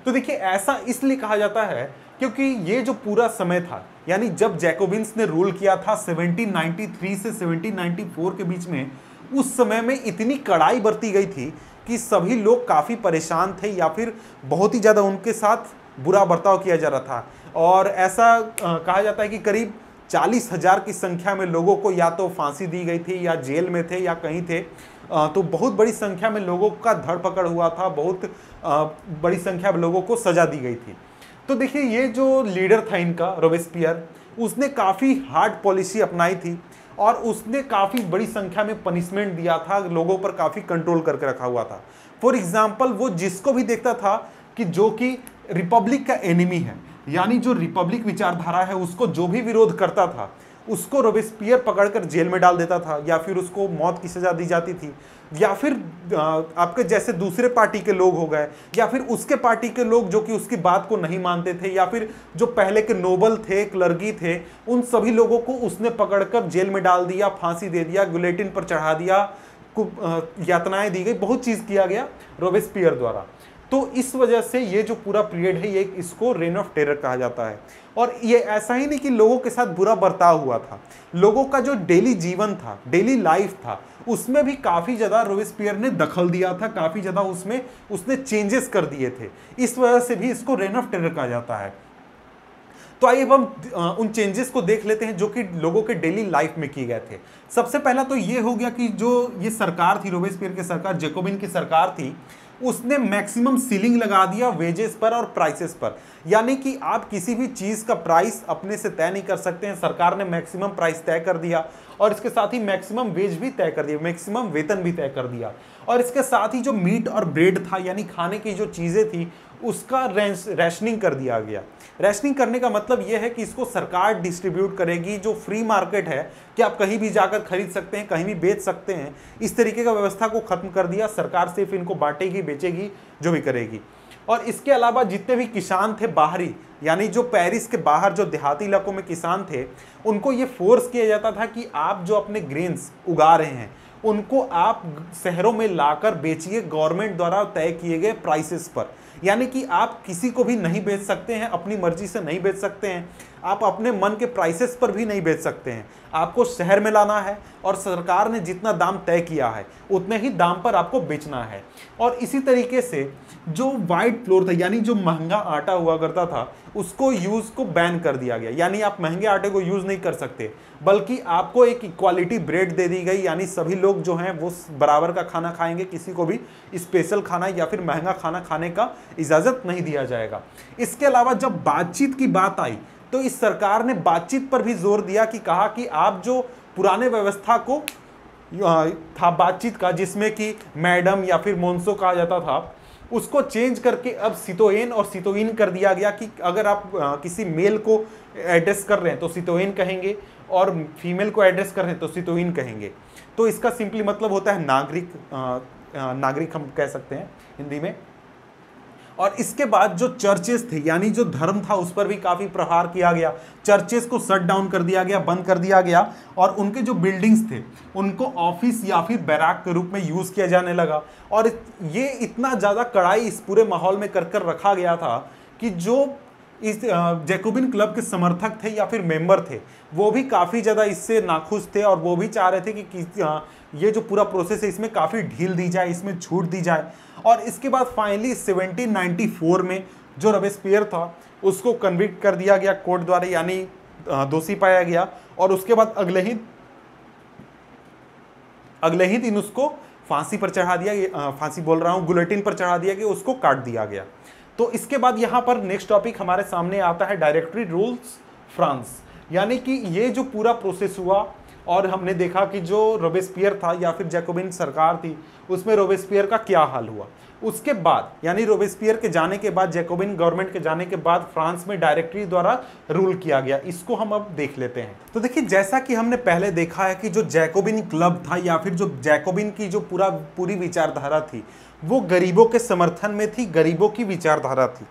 तो देखिए ऐसा इसलिए कहा जाता है क्योंकि ये जो पूरा समय था यानी जब जैकोबिन्स ने रूल किया था 1793 से 1794 के बीच में उस समय में इतनी कड़ाई बरती गई थी कि सभी लोग काफ़ी परेशान थे या फिर बहुत ही ज़्यादा उनके साथ बुरा बर्ताव किया जा रहा था और ऐसा कहा जाता है कि करीब चालीस हजार की संख्या में लोगों को या तो फांसी दी गई थी या जेल में थे या कहीं थे तो बहुत बड़ी संख्या में लोगों का धरपकड़ हुआ था बहुत बड़ी संख्या में लोगों को सजा दी गई थी तो देखिए ये जो लीडर था इनका रोबेस्पियर उसने काफ़ी हार्ड पॉलिसी अपनाई थी और उसने काफ़ी बड़ी संख्या में पनिशमेंट दिया था लोगों पर काफ़ी कंट्रोल करके रखा हुआ था फॉर एग्ज़ाम्पल वो जिसको भी देखता था कि जो कि रिपब्लिक का एनिमी है यानी जो रिपब्लिक विचारधारा है उसको जो भी विरोध करता था उसको रोबेस्पियर पकड़कर जेल में डाल देता था या फिर उसको मौत की सजा दी जाती थी या फिर आपके जैसे दूसरे पार्टी के लोग हो गए या फिर उसके पार्टी के लोग जो कि उसकी बात को नहीं मानते थे या फिर जो पहले के नोबल थे क्लर्गी थे उन सभी लोगों को उसने पकड़कर जेल में डाल दिया फांसी दे दिया गुलेटिन पर चढ़ा दिया यातनाएं दी गई बहुत चीज़ किया गया रोबेस्पियर द्वारा तो इस वजह से ये जो पूरा पीरियड है ये इसको रेन ऑफ टेरर कहा जाता है और ये ऐसा ही नहीं कि लोगों के साथ बुरा बर्ताव हुआ था लोगों का जो डेली जीवन था डेली लाइफ था उसमें भी काफ़ी ज़्यादा रोविस्पियर ने दखल दिया था काफ़ी ज़्यादा उसमें उसने चेंजेस कर दिए थे इस वजह से भी इसको रेन ऑफ टेरर कहा जाता है तो आइए अब हम उन चेंजेस को देख लेते हैं जो कि लोगों के डेली लाइफ में किए गए थे सबसे पहला तो ये हो गया कि जो ये सरकार थी रोवेस्पियर की सरकार जेकोबिन की सरकार थी उसने मैक्सिमम सीलिंग लगा दिया वेजेस पर और प्राइसेस पर यानी कि आप किसी भी चीज़ का प्राइस अपने से तय नहीं कर सकते हैं सरकार ने मैक्सिमम प्राइस तय कर दिया और इसके साथ ही मैक्सिमम वेज भी तय कर दिया मैक्सिमम वेतन भी तय कर दिया और इसके साथ ही जो मीट और ब्रेड था यानी खाने की जो चीज़ें थी उसका रैशनिंग कर दिया गया रेशनिंग करने का मतलब यह है कि इसको सरकार डिस्ट्रीब्यूट करेगी जो फ्री मार्केट है कि आप कहीं भी जाकर खरीद सकते हैं कहीं भी बेच सकते हैं इस तरीके का व्यवस्था को खत्म कर दिया सरकार सिर्फ इनको बांटेगी बेचेगी जो भी करेगी और इसके अलावा जितने भी किसान थे बाहरी यानी जो पेरिस के बाहर जो देहाती इलाकों में किसान थे उनको ये फोर्स किया जाता था कि आप जो अपने ग्रेन्स उगा रहे हैं उनको आप शहरों में लाकर बेचिए गवर्नमेंट द्वारा तय किए गए प्राइसेस पर यानी कि आप किसी को भी नहीं बेच सकते हैं अपनी मर्जी से नहीं बेच सकते हैं आप अपने मन के प्राइसेस पर भी नहीं बेच सकते हैं आपको शहर में लाना है और सरकार ने जितना दाम तय किया है उतने ही दाम पर आपको बेचना है और इसी तरीके से जो वाइट फ्लोर था यानी जो महंगा आटा हुआ करता था उसको यूज़ को बैन कर दिया गया यानी आप महंगे आटे को यूज़ नहीं कर सकते बल्कि आपको एक इक्वालिटी ब्रेड दे दी गई यानी सभी लोग जो हैं वो बराबर का खाना खाएंगे किसी को भी स्पेशल खाना या फिर महंगा खाना खाने का इजाज़त नहीं दिया जाएगा इसके अलावा जब बातचीत की बात आई तो इस सरकार ने बातचीत पर भी जोर दिया कि कहा कि आप जो पुराने व्यवस्था को था बातचीत का जिसमें कि मैडम या फिर मोनसो कहा जाता था उसको चेंज करके अब सितोएन और सितोइन कर दिया गया कि अगर आप किसी मेल को एड्रेस कर रहे हैं तो सितोएन कहेंगे और फीमेल को एड्रेस कर रहे हैं तो सितोइन कहेंगे तो इसका सिंपली मतलब होता है नागरिक नागरिक हम कह सकते हैं हिंदी में और इसके बाद जो चर्चेस थे यानी जो धर्म था उस पर भी काफ़ी प्रहार किया गया चर्चेस को शट डाउन कर दिया गया बंद कर दिया गया और उनके जो बिल्डिंग्स थे उनको ऑफिस या फिर बैराक के रूप में यूज़ किया जाने लगा और ये इतना ज़्यादा कड़ाई इस पूरे माहौल में कर कर रखा गया था कि जो इस जैकोबिन क्लब के समर्थक थे या फिर मेंबर थे वो भी काफ़ी ज़्यादा इससे नाखुश थे और वो भी चाह रहे थे कि, कि ये जो पूरा प्रोसेस है इसमें काफ़ी ढील दी जाए इसमें छूट दी जाए और इसके बाद फाइनली 1794 में जो रवेस्पियर था उसको कन्विक्ट कर दिया गया कोर्ट द्वारा यानी दोषी पाया गया और उसके बाद अगले ही अगले ही दिन उसको फांसी पर चढ़ा दिया फांसी बोल रहा हूँ गुलेटिन पर चढ़ा दिया कि उसको काट दिया गया तो इसके बाद यहाँ पर नेक्स्ट टॉपिक हमारे सामने आता है डायरेक्टरी रूल्स फ्रांस यानी कि ये जो पूरा प्रोसेस हुआ और हमने देखा कि जो रोबेस्पियर था या फिर जैकोबिन सरकार थी उसमें रोबेस्पियर का क्या हाल हुआ उसके बाद यानी रोबेस्पियर के जाने के बाद जैकोबिन गवर्नमेंट के जाने के बाद फ्रांस में डायरेक्टरी द्वारा रूल किया गया इसको हम अब देख लेते हैं तो देखिए जैसा कि हमने पहले देखा है कि जो जैकोबिन क्लब था या फिर जो जैकोबिन की जो पूरा पूरी विचारधारा थी वो गरीबों के समर्थन में थी गरीबों की विचारधारा थी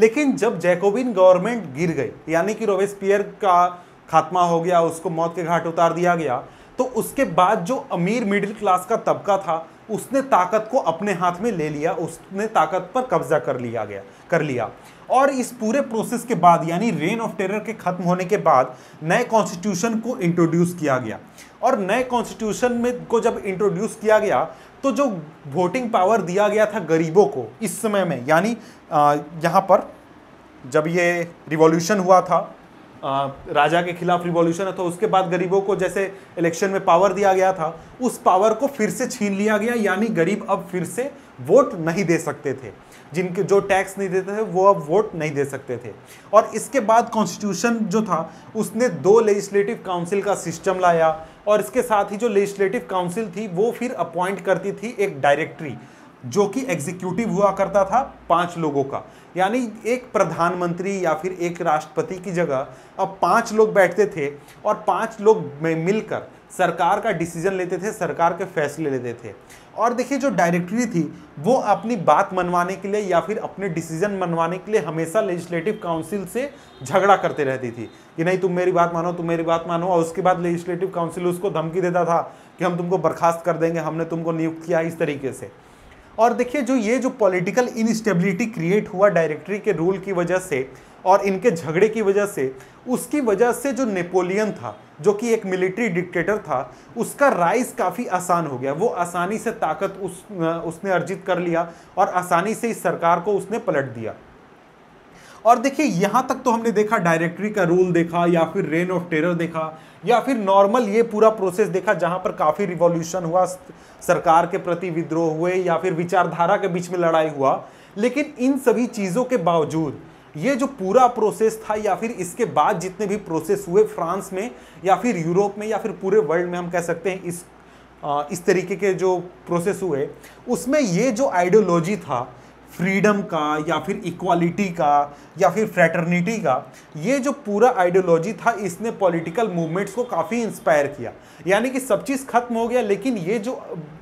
लेकिन जब जैकोबिन गवर्नमेंट गिर गई यानी कि रोबेस्पियर का खात्मा हो गया उसको मौत के घाट उतार दिया गया तो उसके बाद जो अमीर मिडिल क्लास का तबका था उसने ताकत को अपने हाथ में ले लिया उसने ताकत पर कब्जा कर लिया गया कर लिया और इस पूरे प्रोसेस के बाद यानी रेन ऑफ टेरर के खत्म होने के बाद नए कॉन्स्टिट्यूशन को इंट्रोड्यूस किया गया और नए कॉन्स्टिट्यूशन में को जब इंट्रोड्यूस किया गया तो जो वोटिंग पावर दिया गया था गरीबों को इस समय में यानी यहाँ पर जब ये रिवॉल्यूशन हुआ था राजा के खिलाफ रिवॉल्यूशन था तो उसके बाद गरीबों को जैसे इलेक्शन में पावर दिया गया था उस पावर को फिर से छीन लिया गया यानी गरीब अब फिर से वोट नहीं दे सकते थे जिनके जो टैक्स नहीं देते थे वो अब वोट नहीं दे सकते थे और इसके बाद कॉन्स्टिट्यूशन जो था उसने दो लेजिस्लेटिव काउंसिल का सिस्टम लाया और इसके साथ ही जो लेजिस्लेटिव काउंसिल थी वो फिर अपॉइंट करती थी एक डायरेक्टरी जो कि एग्जीक्यूटिव हुआ करता था पांच लोगों का यानी एक प्रधानमंत्री या फिर एक राष्ट्रपति की जगह अब पांच लोग बैठते थे और पांच लोग मिलकर सरकार का डिसीजन लेते थे सरकार के फैसले लेते थे और देखिए जो डायरेक्टरी थी वो अपनी बात मनवाने के लिए या फिर अपने डिसीजन मनवाने के लिए हमेशा लेजिस्लेटिव काउंसिल से झगड़ा करते रहती थी कि नहीं तुम मेरी बात मानो तुम मेरी बात मानो और उसके बाद लेजिस्लेटिव काउंसिल उसको धमकी देता था कि हम तुमको बर्खास्त कर देंगे हमने तुमको नियुक्त किया इस तरीके से और देखिए जो ये जो पॉलिटिकल इनस्टेबिलिटी क्रिएट हुआ डायरेक्टरी के रूल की वजह से और इनके झगड़े की वजह से उसकी वजह से जो नेपोलियन था जो कि एक मिलिट्री डिक्टेटर था उसका राइज काफ़ी आसान हो गया वो आसानी से ताकत उस उसने अर्जित कर लिया और आसानी से इस सरकार को उसने पलट दिया और देखिए यहाँ तक तो हमने देखा डायरेक्टरी का रूल देखा या फिर रेन ऑफ टेरर देखा या फिर नॉर्मल ये पूरा प्रोसेस देखा जहां पर काफ़ी रिवॉल्यूशन हुआ सरकार के प्रति विद्रोह हुए या फिर विचारधारा के बीच में लड़ाई हुआ लेकिन इन सभी चीज़ों के बावजूद ये जो पूरा प्रोसेस था या फिर इसके बाद जितने भी प्रोसेस हुए फ्रांस में या फिर यूरोप में या फिर पूरे वर्ल्ड में हम कह सकते हैं इस इस तरीके के जो प्रोसेस हुए उसमें ये जो आइडियोलॉजी था फ्रीडम का या फिर इक्वालिटी का या फिर फ्रेटर्निटी का ये जो पूरा आइडियोलॉजी था इसने पॉलिटिकल मूवमेंट्स को काफ़ी इंस्पायर किया यानी कि सब चीज़ खत्म हो गया लेकिन ये जो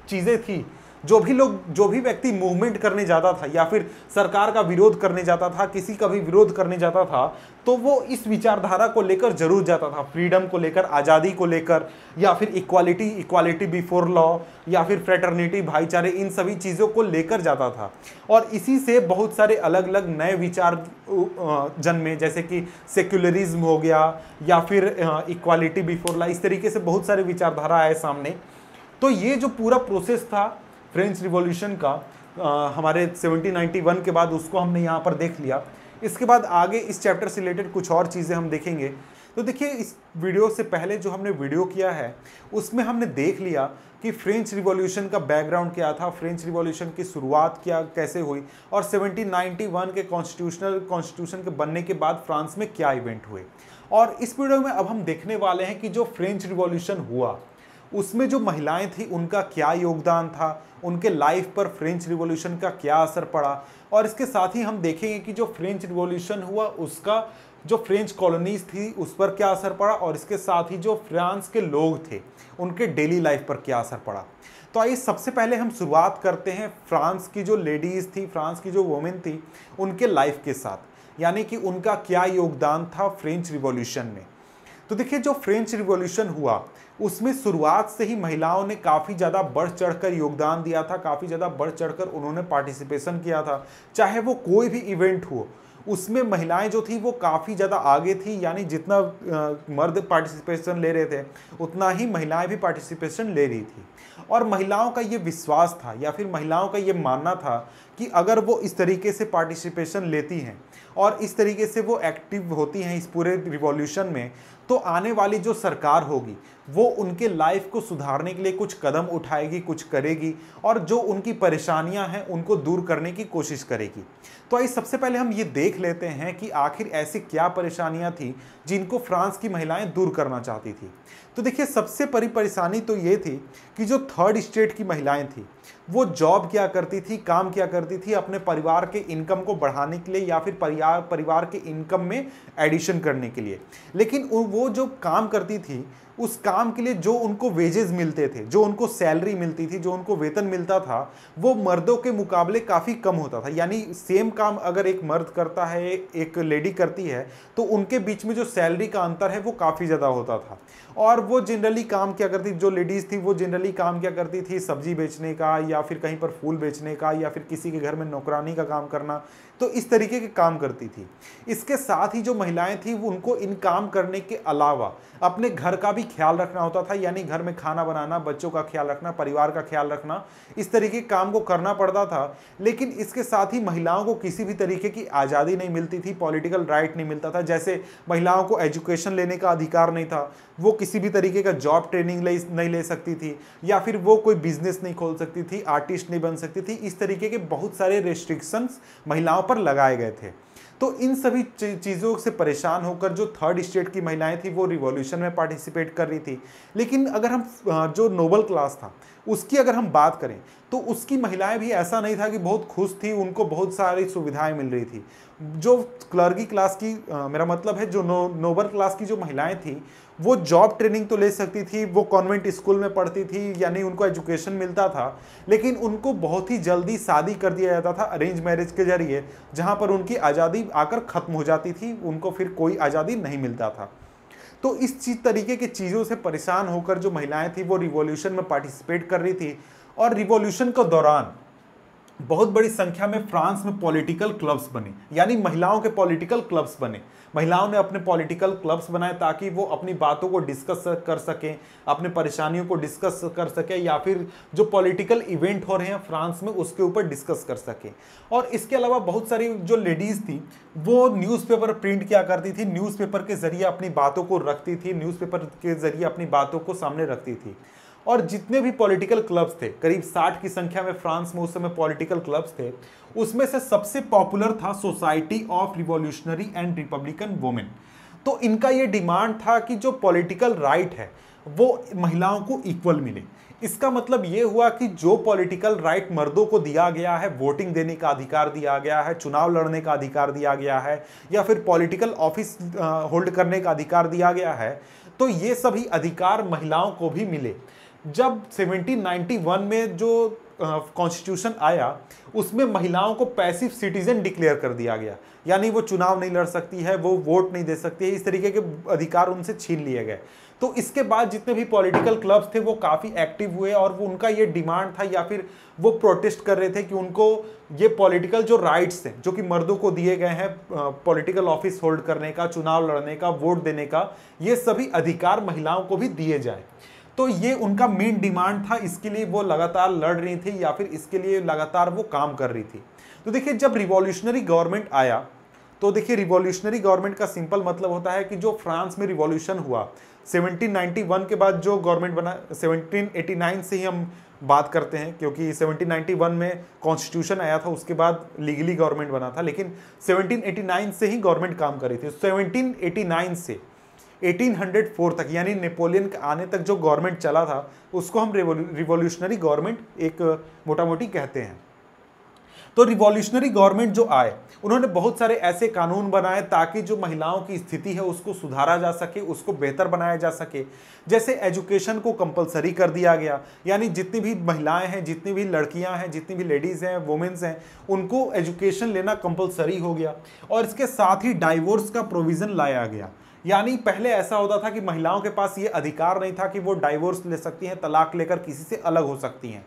चीज़ें थी जो भी लोग जो भी व्यक्ति मूवमेंट करने जाता था या फिर सरकार का विरोध करने जाता था किसी का भी विरोध करने जाता था तो वो इस विचारधारा को लेकर जरूर जाता था फ्रीडम को लेकर आज़ादी को लेकर या फिर इक्वालिटी इक्वालिटी बिफोर लॉ या फिर फ्रेटर्निटी भाईचारे इन सभी चीज़ों को लेकर जाता था और इसी से बहुत सारे अलग अलग नए विचार जन्मे जैसे कि सेक्युलरिज्म हो गया या फिर इक्वालिटी बिफोर लॉ इस तरीके से बहुत सारे विचारधारा आए सामने तो ये जो पूरा प्रोसेस था फ्रेंच रिवॉल्यूशन का आ, हमारे 1791 के बाद उसको हमने यहाँ पर देख लिया इसके बाद आगे इस चैप्टर से रिलेटेड कुछ और चीज़ें हम देखेंगे तो देखिए इस वीडियो से पहले जो हमने वीडियो किया है उसमें हमने देख लिया कि फ्रेंच रिवॉल्यूशन का बैकग्राउंड क्या था फ्रेंच रिवॉल्यूशन की शुरुआत क्या कैसे हुई और 1791 के कॉन्स्टिट्यूशनल कॉन्स्टिट्यूशन के बनने के बाद फ्रांस में क्या इवेंट हुए और इस वीडियो में अब हम देखने वाले हैं कि जो फ्रेंच रिवॉल्यूशन हुआ उसमें जो महिलाएं थी उनका क्या योगदान था उनके लाइफ पर फ्रेंच रिवॉल्यूशन का क्या असर पड़ा और इसके साथ ही हम देखेंगे कि जो फ्रेंच रिवॉल्यूशन हुआ उसका जो फ्रेंच कॉलोनीज थी उस पर क्या असर पड़ा और इसके साथ ही जो फ्रांस के लोग थे उनके डेली लाइफ पर क्या असर पड़ा तो आइए सबसे पहले हम शुरुआत करते हैं फ्रांस की जो लेडीज़ थी फ्रांस की जो वोमेन थी उनके लाइफ के साथ यानी कि उनका क्या योगदान था फ्रेंच रिवॉल्यूशन में तो देखिए जो फ्रेंच रिवॉल्यूशन हुआ उसमें शुरुआत से ही महिलाओं ने काफ़ी ज़्यादा बढ़ चढ़कर योगदान दिया था काफ़ी ज़्यादा बढ़ चढ़कर उन्होंने पार्टिसिपेशन किया था चाहे वो कोई भी इवेंट हो उसमें महिलाएं जो थी वो काफ़ी ज़्यादा आगे थी यानी जितना मर्द पार्टिसिपेशन ले रहे थे उतना ही महिलाएं भी पार्टिसिपेशन ले रही थी और महिलाओं का ये विश्वास था या फिर महिलाओं का ये मानना था कि अगर वो इस तरीके से पार्टिसिपेशन लेती हैं और इस तरीके से वो एक्टिव होती हैं इस पूरे रिवॉल्यूशन में तो आने वाली जो सरकार होगी वो उनके लाइफ को सुधारने के लिए कुछ कदम उठाएगी कुछ करेगी और जो उनकी परेशानियां हैं उनको दूर करने की कोशिश करेगी तो आइए सबसे पहले हम ये देख लेते हैं कि आखिर ऐसी क्या परेशानियां थी जिनको फ्रांस की महिलाएं दूर करना चाहती थी तो देखिए सबसे बड़ी परेशानी तो ये थी कि जो थर्ड स्टेट की महिलाएं थी वो जॉब क्या करती थी काम क्या करती थी अपने परिवार के इनकम को बढ़ाने के लिए या फिर परिवार परिवार के इनकम में एडिशन करने के लिए लेकिन वो जो काम करती थी उस काम के लिए जो उनको वेजेस मिलते थे जो उनको सैलरी मिलती थी जो उनको वेतन मिलता था वो मर्दों के मुकाबले काफ़ी कम होता था यानी सेम काम अगर एक मर्द करता है एक लेडी करती है तो उनके बीच में जो सैलरी का अंतर है वो काफ़ी ज़्यादा होता था और वो जनरली काम क्या करती जो लेडीज़ थी वो जनरली काम क्या करती थी सब्जी बेचने का या फिर कहीं पर फूल बेचने का या फिर किसी के घर में नौकरानी का काम करना तो इस तरीके के काम करती थी इसके साथ ही जो महिलाएं थी वो उनको इन काम करने के अलावा अपने घर का भी ख्याल रखना होता था यानी घर में खाना बनाना बच्चों का ख्याल रखना परिवार का ख्याल रखना इस तरीके के काम को करना पड़ता था लेकिन इसके साथ ही महिलाओं को किसी भी तरीके की आज़ादी नहीं मिलती थी पॉलिटिकल राइट नहीं मिलता था जैसे महिलाओं को एजुकेशन लेने का अधिकार नहीं था वो किसी भी तरीके का जॉब ट्रेनिंग नहीं ले सकती थी या फिर वो कोई बिजनेस नहीं खोल सकती थी आर्टिस्ट नहीं बन सकती थी इस तरीके के बहुत सारे रेस्ट्रिक्शंस महिलाओं पर लगाए गए थे तो इन सभी चीज़ों से परेशान होकर जो थर्ड स्टेट की महिलाएं थी वो रिवॉल्यूशन में पार्टिसिपेट कर रही थी लेकिन अगर हम जो नोबल क्लास था उसकी अगर हम बात करें तो उसकी महिलाएं भी ऐसा नहीं था कि बहुत खुश थी उनको बहुत सारी सुविधाएं मिल रही थी जो क्लर्गी क्लास की आ, मेरा मतलब है जो नो नोबल क्लास की जो महिलाएं थी वो जॉब ट्रेनिंग तो ले सकती थी वो कॉन्वेंट स्कूल में पढ़ती थी यानी उनको एजुकेशन मिलता था लेकिन उनको बहुत ही जल्दी शादी कर दिया जाता था अरेंज मैरिज के जरिए जहाँ पर उनकी आज़ादी आकर ख़त्म हो जाती थी उनको फिर कोई आज़ादी नहीं मिलता था तो इस चीज तरीके की चीज़ों से परेशान होकर जो महिलाएं थी वो रिवॉल्यूशन में पार्टिसिपेट कर रही थी और रिवॉल्यूशन के दौरान बहुत बड़ी संख्या में फ्रांस में पॉलिटिकल क्लब्स बने यानी महिलाओं के पॉलिटिकल क्लब्स बने महिलाओं ने अपने पॉलिटिकल क्लब्स बनाए ताकि वो अपनी बातों को डिस्कस कर सकें अपने परेशानियों को डिस्कस कर सकें या फिर जो पॉलिटिकल इवेंट हो रहे हैं फ्रांस में उसके ऊपर डिस्कस कर सकें और इसके अलावा बहुत सारी जो लेडीज़ थी वो न्यूज़पेपर प्रिंट किया करती थी न्यूज़पेपर के ज़रिए अपनी बातों को रखती थी न्यूज़पेपर के ज़रिए अपनी बातों को सामने रखती थी और जितने भी पॉलिटिकल क्लब्स थे करीब 60 की संख्या में फ्रांस में उस समय पॉलिटिकल क्लब्स थे उसमें से सबसे पॉपुलर था Society of Revolutionary and Republican Women तो इनका ये डिमांड था कि जो पॉलिटिकल राइट right है वो महिलाओं को इक्वल मिले इसका मतलब ये हुआ कि जो पॉलिटिकल राइट right मर्दों को दिया गया है वोटिंग देने का अधिकार दिया गया है चुनाव लड़ने का अधिकार दिया गया है या फिर पॉलिटिकल ऑफिस होल्ड करने का अधिकार दिया गया है तो ये सभी अधिकार महिलाओं को भी मिले जब 1791 में जो कॉन्स्टिट्यूशन आया उसमें महिलाओं को पैसिव सिटीजन डिक्लेयर कर दिया गया यानी वो चुनाव नहीं लड़ सकती है वो वोट नहीं दे सकती है इस तरीके के अधिकार उनसे छीन लिए गए तो इसके बाद जितने भी पॉलिटिकल क्लब्स थे वो काफ़ी एक्टिव हुए और वो उनका ये डिमांड था या फिर वो प्रोटेस्ट कर रहे थे कि उनको ये पॉलिटिकल जो राइट्स हैं जो कि मर्दों को दिए गए हैं पॉलिटिकल ऑफिस होल्ड करने का चुनाव लड़ने का वोट देने का ये सभी अधिकार महिलाओं को भी दिए जाएँ तो ये उनका मेन डिमांड था इसके लिए वो लगातार लड़ रही थी या फिर इसके लिए लगातार वो काम कर रही थी तो देखिए जब रिवॉल्यूशनरी गवर्नमेंट आया तो देखिए रिवॉल्यूशनरी गवर्नमेंट का सिंपल मतलब होता है कि जो फ्रांस में रिवॉल्यूशन हुआ 1791 के बाद जो गवर्नमेंट बना 1789 से ही हम बात करते हैं क्योंकि 1791 में कॉन्स्टिट्यूशन आया था उसके बाद लीगली गवर्नमेंट बना था लेकिन 1789 से ही गवर्नमेंट काम कर रही थी 1789 से 1804 तक यानी नेपोलियन के आने तक जो गवर्नमेंट चला था उसको हम रिवोल्यूशनरी गवर्नमेंट एक मोटा मोटी कहते हैं तो रिवॉल्यूशनरी गवर्नमेंट जो आए उन्होंने बहुत सारे ऐसे कानून बनाए ताकि जो महिलाओं की स्थिति है उसको सुधारा जा सके उसको बेहतर बनाया जा सके जैसे एजुकेशन को कंपलसरी कर दिया गया यानी जितनी भी महिलाएं हैं जितनी भी लड़कियां हैं जितनी भी लेडीज़ हैं वुमेंस हैं उनको एजुकेशन लेना कंपलसरी हो गया और इसके साथ ही डाइवोर्स का प्रोविज़न लाया गया यानी पहले ऐसा होता था कि महिलाओं के पास ये अधिकार नहीं था कि वो डाइवोर्स ले सकती हैं तलाक लेकर किसी से अलग हो सकती हैं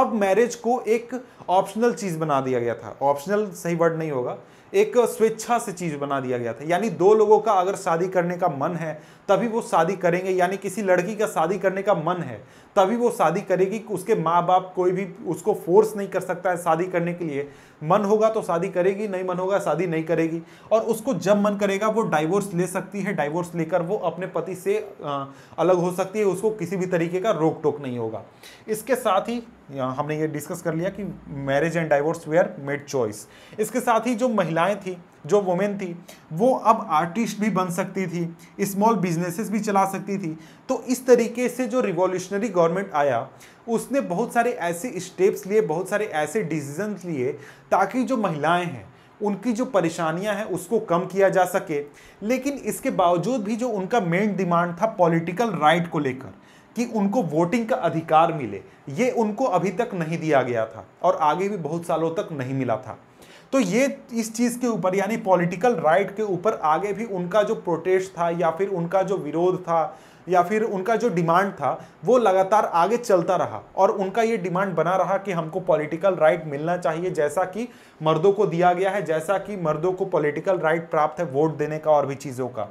अब मैरिज को एक ऑप्शनल चीज़ बना दिया गया था ऑप्शनल सही वर्ड नहीं होगा एक स्वेच्छा से चीज़ बना दिया गया था यानी दो लोगों का अगर शादी करने का मन है तभी वो शादी करेंगे यानी किसी लड़की का शादी करने का मन है तभी वो शादी करेगी उसके माँ बाप कोई भी उसको फोर्स नहीं कर सकता है शादी करने के लिए मन होगा तो शादी करेगी नहीं मन होगा शादी नहीं करेगी और उसको जब मन करेगा वो डाइवोर्स ले सकती है डाइवोर्स लेकर वो अपने पति से अलग हो सकती है उसको किसी भी तरीके का रोक टोक नहीं होगा इसके साथ ही हमने ये डिस्कस कर लिया कि marriage and divorce were made choice इसके साथ ही जो महिलाएं थी जो वोमेन थी वो अब आर्टिस्ट भी बन सकती थी स्मॉल बिजनेसेस भी चला सकती थी तो इस तरीके से जो रिवॉल्यूशनरी गवर्नमेंट आया उसने बहुत सारे ऐसे स्टेप्स लिए बहुत सारे ऐसे डिसीजन लिए ताकि जो महिलाएँ हैं उनकी जो परेशानियां हैं उसको कम किया जा सके लेकिन इसके बावजूद भी जो उनका मेन डिमांड था पॉलिटिकल राइट को लेकर कि उनको वोटिंग का अधिकार मिले ये उनको अभी तक नहीं दिया गया था और आगे भी बहुत सालों तक नहीं मिला था तो ये इस चीज़ के ऊपर यानी पॉलिटिकल राइट के ऊपर आगे भी उनका जो प्रोटेस्ट था या फिर उनका जो विरोध था या फिर उनका जो डिमांड था वो लगातार आगे चलता रहा और उनका ये डिमांड बना रहा कि हमको पॉलिटिकल राइट मिलना चाहिए जैसा कि मर्दों को दिया गया है जैसा कि मर्दों को पॉलिटिकल राइट प्राप्त है वोट देने का और भी चीज़ों का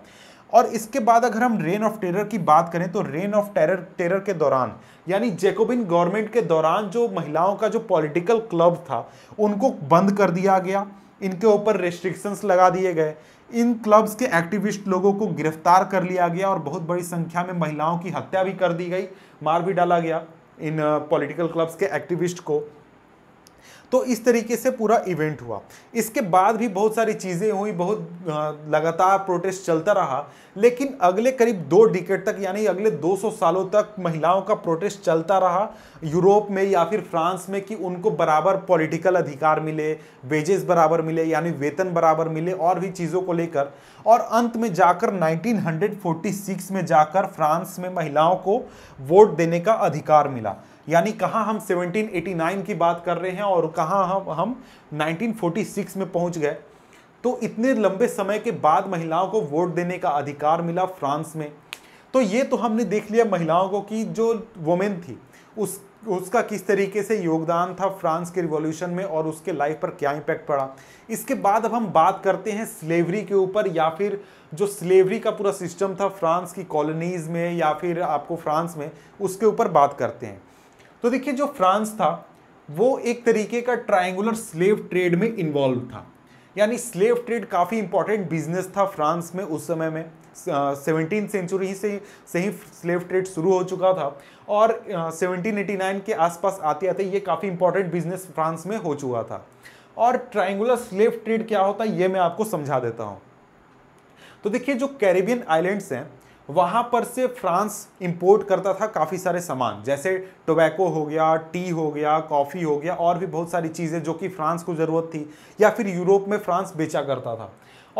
और इसके बाद अगर हम रेन ऑफ टेरर की बात करें तो रेन ऑफ टेरर टेरर के दौरान यानी जेकोबिन गवर्नमेंट के दौरान जो महिलाओं का जो पॉलिटिकल क्लब था उनको बंद कर दिया गया इनके ऊपर रेस्ट्रिक्शंस लगा दिए गए इन क्लब्स के एक्टिविस्ट लोगों को गिरफ्तार कर लिया गया और बहुत बड़ी संख्या में महिलाओं की हत्या भी कर दी गई मार भी डाला गया इन पॉलिटिकल uh, क्लब्स के एक्टिविस्ट को तो इस तरीके से पूरा इवेंट हुआ इसके बाद भी बहुत सारी चीज़ें हुई बहुत लगातार प्रोटेस्ट चलता रहा लेकिन अगले करीब दो डिकेट तक यानी अगले 200 सालों तक महिलाओं का प्रोटेस्ट चलता रहा यूरोप में या फिर फ्रांस में कि उनको बराबर पॉलिटिकल अधिकार मिले वेजेस बराबर मिले यानी वेतन बराबर मिले और भी चीज़ों को लेकर और अंत में जाकर 1946 में जाकर फ्रांस में महिलाओं को वोट देने का अधिकार मिला यानी कहाँ हम 1789 की बात कर रहे हैं और कहाँ हम हम 1946 में पहुँच गए तो इतने लंबे समय के बाद महिलाओं को वोट देने का अधिकार मिला फ्रांस में तो ये तो हमने देख लिया महिलाओं को कि जो वोमेन थी उस उसका किस तरीके से योगदान था फ्रांस के रिवॉल्यूशन में और उसके लाइफ पर क्या इम्पैक्ट पड़ा इसके बाद अब हम बात करते हैं स्लेवरी के ऊपर या फिर जो स्लेवरी का पूरा सिस्टम था फ्रांस की कॉलोनीज़ में या फिर आपको फ्रांस में उसके ऊपर बात करते हैं तो देखिए जो फ्रांस था वो एक तरीके का ट्रायंगुलर स्लेव ट्रेड में इन्वॉल्व था यानी स्लेव ट्रेड काफ़ी इंपॉर्टेंट बिजनेस था फ्रांस में उस समय में सेवनटीन सेंचुरी से से ही स्लेव ट्रेड शुरू हो चुका था और सेवनटीन एटी नाइन के आसपास आते आते ये काफ़ी इंपॉर्टेंट बिजनेस फ्रांस में हो चुका था और ट्राइंगुलर स्लेव ट्रेड क्या होता है ये मैं आपको समझा देता हूँ तो देखिए जो कैरेबियन आइलैंड्स हैं वहाँ पर से फ्रांस इंपोर्ट करता था काफ़ी सारे सामान जैसे टोबैको हो गया टी हो गया कॉफ़ी हो गया और भी बहुत सारी चीज़ें जो कि फ्रांस को ज़रूरत थी या फिर यूरोप में फ्रांस बेचा करता था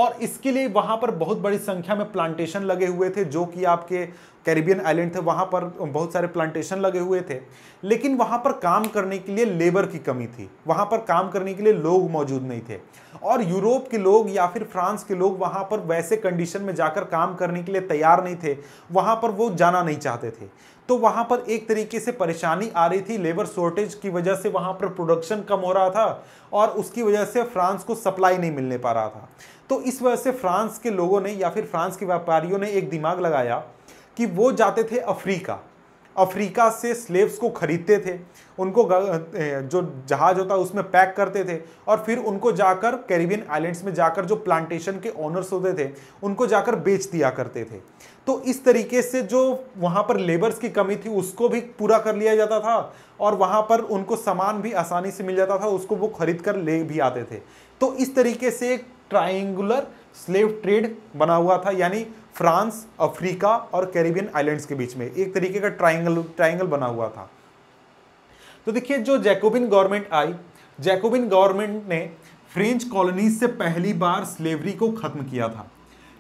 और इसके लिए वहाँ पर बहुत बड़ी संख्या में प्लांटेशन लगे हुए थे जो कि आपके कैरिबियन आइलैंड थे वहाँ पर बहुत सारे प्लांटेशन लगे हुए थे लेकिन वहाँ पर काम करने के लिए लेबर की कमी थी वहाँ पर काम करने के लिए लोग मौजूद नहीं थे और यूरोप के लोग या फिर फ्रांस के लोग वहाँ पर वैसे कंडीशन में जाकर काम करने के लिए तैयार नहीं थे वहाँ पर वो जाना नहीं चाहते थे तो वहां पर एक तरीके से परेशानी आ रही थी लेबर शॉर्टेज की वजह से वहां पर प्रोडक्शन कम हो रहा था और उसकी वजह से फ्रांस को सप्लाई नहीं मिलने पा रहा था तो इस वजह से फ्रांस के लोगों ने या फिर फ्रांस के व्यापारियों ने एक दिमाग लगाया कि वो जाते थे अफ्रीका अफ्रीका से स्लेव्स को ख़रीदते थे उनको जो जहाज़ होता उसमें पैक करते थे और फिर उनको जाकर कैरिबियन आइलैंड्स में जाकर जो प्लांटेशन के ओनर्स होते थे उनको जाकर बेच दिया करते थे तो इस तरीके से जो वहाँ पर लेबर्स की कमी थी उसको भी पूरा कर लिया जाता था और वहाँ पर उनको सामान भी आसानी से मिल जाता था उसको वो खरीद कर ले भी आते थे तो इस तरीके से एक ट्राइंगुलर स्लेव ट्रेड बना हुआ था यानी फ्रांस अफ्रीका और कैरिबियन आइलैंड्स के बीच में एक तरीके का ट्राइंगल ट्राइंगल बना हुआ था तो देखिए जो जैकोबिन गवर्नमेंट आई जैकोबिन गवर्नमेंट ने फ्रेंच कॉलोनीज से पहली बार स्लेवरी को ख़त्म किया था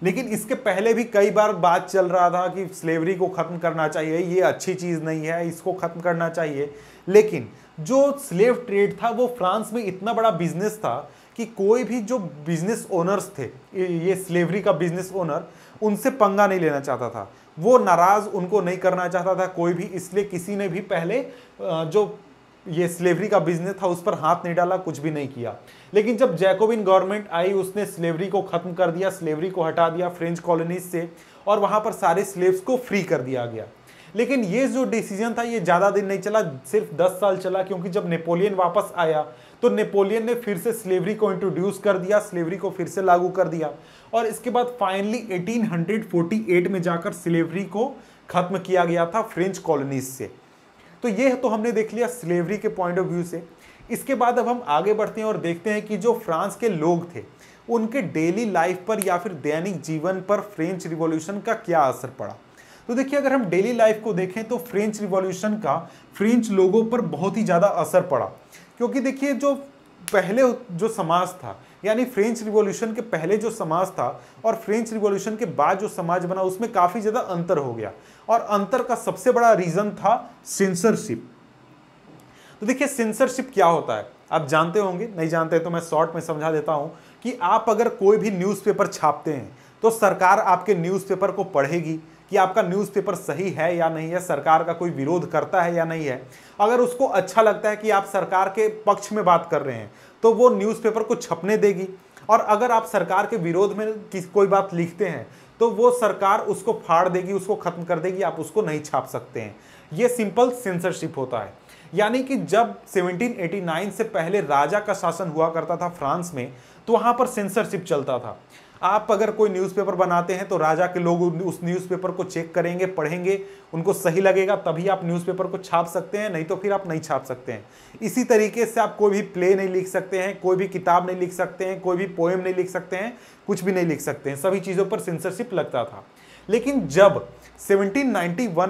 लेकिन इसके पहले भी कई बार बात चल रहा था कि स्लेवरी को ख़त्म करना चाहिए ये अच्छी चीज़ नहीं है इसको ख़त्म करना चाहिए लेकिन जो स्लेव ट्रेड था वो फ्रांस में इतना बड़ा बिजनेस था कि कोई भी जो बिजनेस ओनर्स थे ये स्लेवरी का बिजनेस ओनर उनसे पंगा नहीं लेना चाहता था वो नाराज़ उनको नहीं करना चाहता था कोई भी इसलिए किसी ने भी पहले जो ये स्लेवरी का बिजनेस था उस पर हाथ नहीं डाला कुछ भी नहीं किया लेकिन जब जैकोबिन गवर्नमेंट आई उसने स्लेवरी को खत्म कर दिया स्लेवरी को हटा दिया फ्रेंच कॉलोनीज से और वहाँ पर सारे स्लेव्स को फ्री कर दिया गया लेकिन ये जो डिसीजन था ये ज़्यादा दिन नहीं चला सिर्फ 10 साल चला क्योंकि जब नेपोलियन वापस आया तो नेपोलियन ने फिर से स्लेवरी को इंट्रोड्यूस कर दिया स्लेवरी को फिर से लागू कर दिया और इसके बाद फाइनली 1848 में जाकर स्लेवरी को ख़त्म किया गया था फ्रेंच कॉलोनीज से तो ये तो हमने देख लिया स्लेवरी के पॉइंट ऑफ व्यू से इसके बाद अब हम आगे बढ़ते हैं और देखते हैं कि जो फ्रांस के लोग थे उनके डेली लाइफ पर या फिर दैनिक जीवन पर फ्रेंच रिवॉल्यूशन का क्या असर पड़ा तो देखिए अगर हम डेली लाइफ को देखें तो फ्रेंच रिवॉल्यूशन का फ्रेंच लोगों पर बहुत ही ज़्यादा असर पड़ा क्योंकि देखिए जो पहले जो समाज था यानी फ्रेंच रिवॉल्यूशन के पहले जो समाज था और फ्रेंच रिवॉल्यूशन के बाद जो समाज बना उसमें काफ़ी ज़्यादा अंतर हो गया और अंतर का सबसे बड़ा रीज़न था सेंसरशिप तो देखिए सेंसरशिप क्या होता है आप जानते होंगे नहीं जानते तो मैं शॉर्ट में समझा देता हूँ कि आप अगर कोई भी न्यूज़पेपर छापते हैं तो सरकार आपके न्यूज़पेपर को पढ़ेगी कि आपका न्यूज़पेपर सही है या नहीं है सरकार का कोई विरोध करता है या नहीं है अगर उसको अच्छा लगता है कि आप सरकार के पक्ष में बात कर रहे हैं तो वो न्यूज़पेपर को छपने देगी और अगर आप सरकार के विरोध में कोई बात लिखते हैं तो वो सरकार उसको फाड़ देगी उसको ख़त्म कर देगी आप उसको नहीं छाप सकते हैं ये सिंपल सेंसरशिप होता है यानी कि जब 1789 से पहले राजा का शासन हुआ करता था फ्रांस में तो वहां पर सेंसरशिप चलता था आप अगर कोई न्यूज़पेपर बनाते हैं तो राजा के लोग उस न्यूज़पेपर को चेक करेंगे पढ़ेंगे उनको सही लगेगा तभी आप न्यूज़पेपर को छाप सकते हैं नहीं तो फिर आप नहीं छाप सकते हैं इसी तरीके से आप कोई भी प्ले नहीं लिख सकते हैं कोई भी किताब नहीं लिख सकते हैं कोई भी पोएम नहीं लिख सकते हैं कुछ भी नहीं लिख सकते हैं सभी चीज़ों पर सेंसरशिप लगता था लेकिन जब सेवनटीन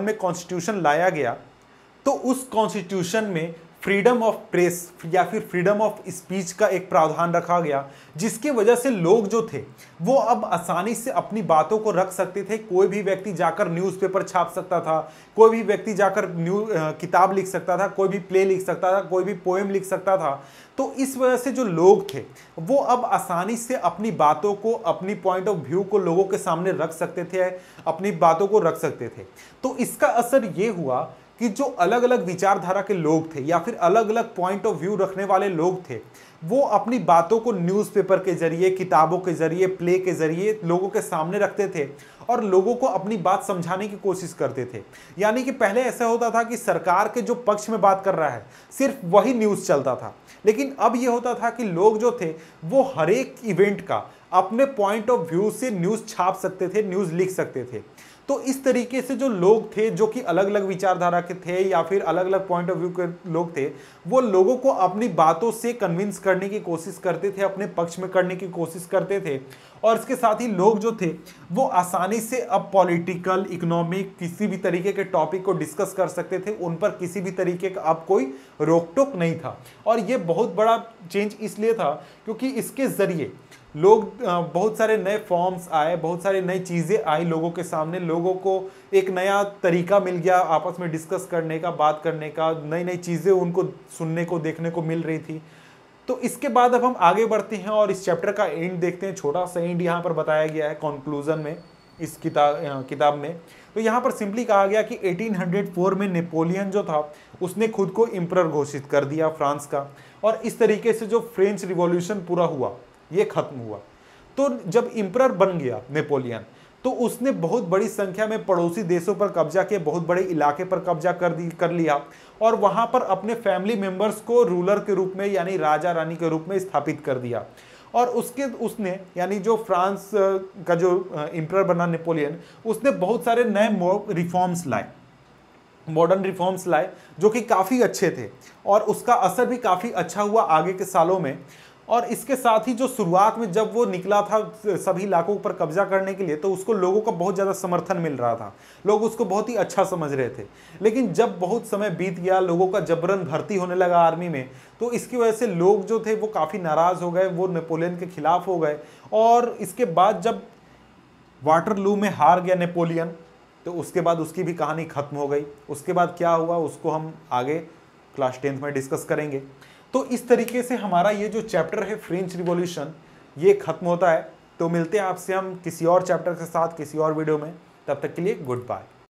में कॉन्स्टिट्यूशन लाया गया तो उस कॉन्स्टिट्यूशन में फ्रीडम ऑफ प्रेस या फिर फ्रीडम ऑफ स्पीच का एक प्रावधान रखा गया जिसकी वजह से लोग जो थे वो अब आसानी से अपनी बातों को रख सकते थे कोई भी व्यक्ति जाकर न्यूज़पेपर छाप सकता था कोई भी व्यक्ति जाकर न्यू किताब लिख सकता था कोई भी प्ले लिख सकता था कोई भी पोएम लिख सकता था तो इस वजह से जो लोग थे वो अब आसानी से अपनी बातों को अपनी पॉइंट ऑफ व्यू को लोगों के सामने रख सकते थे अपनी बातों को रख सकते थे तो इसका असर ये हुआ कि जो अलग अलग विचारधारा के लोग थे या फिर अलग अलग पॉइंट ऑफ व्यू रखने वाले लोग थे वो अपनी बातों को न्यूज़पेपर के जरिए किताबों के जरिए प्ले के जरिए लोगों के सामने रखते थे और लोगों को अपनी बात समझाने की कोशिश करते थे यानी कि पहले ऐसा होता था कि सरकार के जो पक्ष में बात कर रहा है सिर्फ वही न्यूज़ चलता था लेकिन अब ये होता था कि लोग जो थे वो हर एक इवेंट का अपने पॉइंट ऑफ व्यू से न्यूज़ छाप सकते थे न्यूज़ लिख सकते थे तो इस तरीके से जो लोग थे जो कि अलग अलग विचारधारा के थे या फिर अलग अलग पॉइंट ऑफ व्यू के लोग थे वो लोगों को अपनी बातों से कन्विंस करने की कोशिश करते थे अपने पक्ष में करने की कोशिश करते थे और इसके साथ ही लोग जो थे वो आसानी से अब पॉलिटिकल इकोनॉमिक किसी भी तरीके के टॉपिक को डिस्कस कर सकते थे उन पर किसी भी तरीके का अब कोई रोक टोक नहीं था और ये बहुत बड़ा चेंज इसलिए था क्योंकि इसके ज़रिए लोग बहुत सारे नए फॉर्म्स आए बहुत सारे नई चीज़ें आई लोगों के सामने लोगों को एक नया तरीका मिल गया आपस में डिस्कस करने का बात करने का नई नई चीज़ें उनको सुनने को देखने को मिल रही थी तो इसके बाद अब हम आगे बढ़ते हैं और इस चैप्टर का एंड देखते हैं छोटा सा एंड यहाँ पर बताया गया है कॉन्क्लूज़न में इस किताब किताब में तो यहाँ पर सिंपली कहा गया कि 1804 में नेपोलियन जो था उसने खुद को इम्प्रर घोषित कर दिया फ्रांस का और इस तरीके से जो फ्रेंच रिवॉल्यूशन पूरा हुआ ये खत्म हुआ तो जब इम्प्रर बन गया नेपोलियन तो उसने बहुत बड़ी संख्या में पड़ोसी देशों पर कब्जा किया बहुत बड़े इलाके पर कब्जा कर दी कर लिया और वहां पर अपने फैमिली मेंबर्स को रूलर के रूप में यानी राजा रानी के रूप में स्थापित कर दिया और उसके उसने यानी जो फ्रांस का जो इम्प्रर बना नेपोलियन उसने बहुत सारे नए रिफॉर्म्स लाए मॉडर्न रिफॉर्म्स लाए जो कि काफ़ी अच्छे थे और उसका असर भी काफ़ी अच्छा हुआ आगे के सालों में और इसके साथ ही जो शुरुआत में जब वो निकला था सभी इलाकों पर कब्जा करने के लिए तो उसको लोगों का बहुत ज़्यादा समर्थन मिल रहा था लोग उसको बहुत ही अच्छा समझ रहे थे लेकिन जब बहुत समय बीत गया लोगों का जबरन भर्ती होने लगा आर्मी में तो इसकी वजह से लोग जो थे वो काफ़ी नाराज़ हो गए वो नेपोलियन के खिलाफ हो गए और इसके बाद जब वाटरलू में हार गया नेपोलियन तो उसके बाद उसकी भी कहानी ख़त्म हो गई उसके बाद क्या हुआ उसको हम आगे क्लास टेंथ में डिस्कस करेंगे तो इस तरीके से हमारा ये जो चैप्टर है फ्रेंच रिवॉल्यूशन ये ख़त्म होता है तो मिलते हैं आपसे हम किसी और चैप्टर के साथ किसी और वीडियो में तब तक के लिए गुड बाय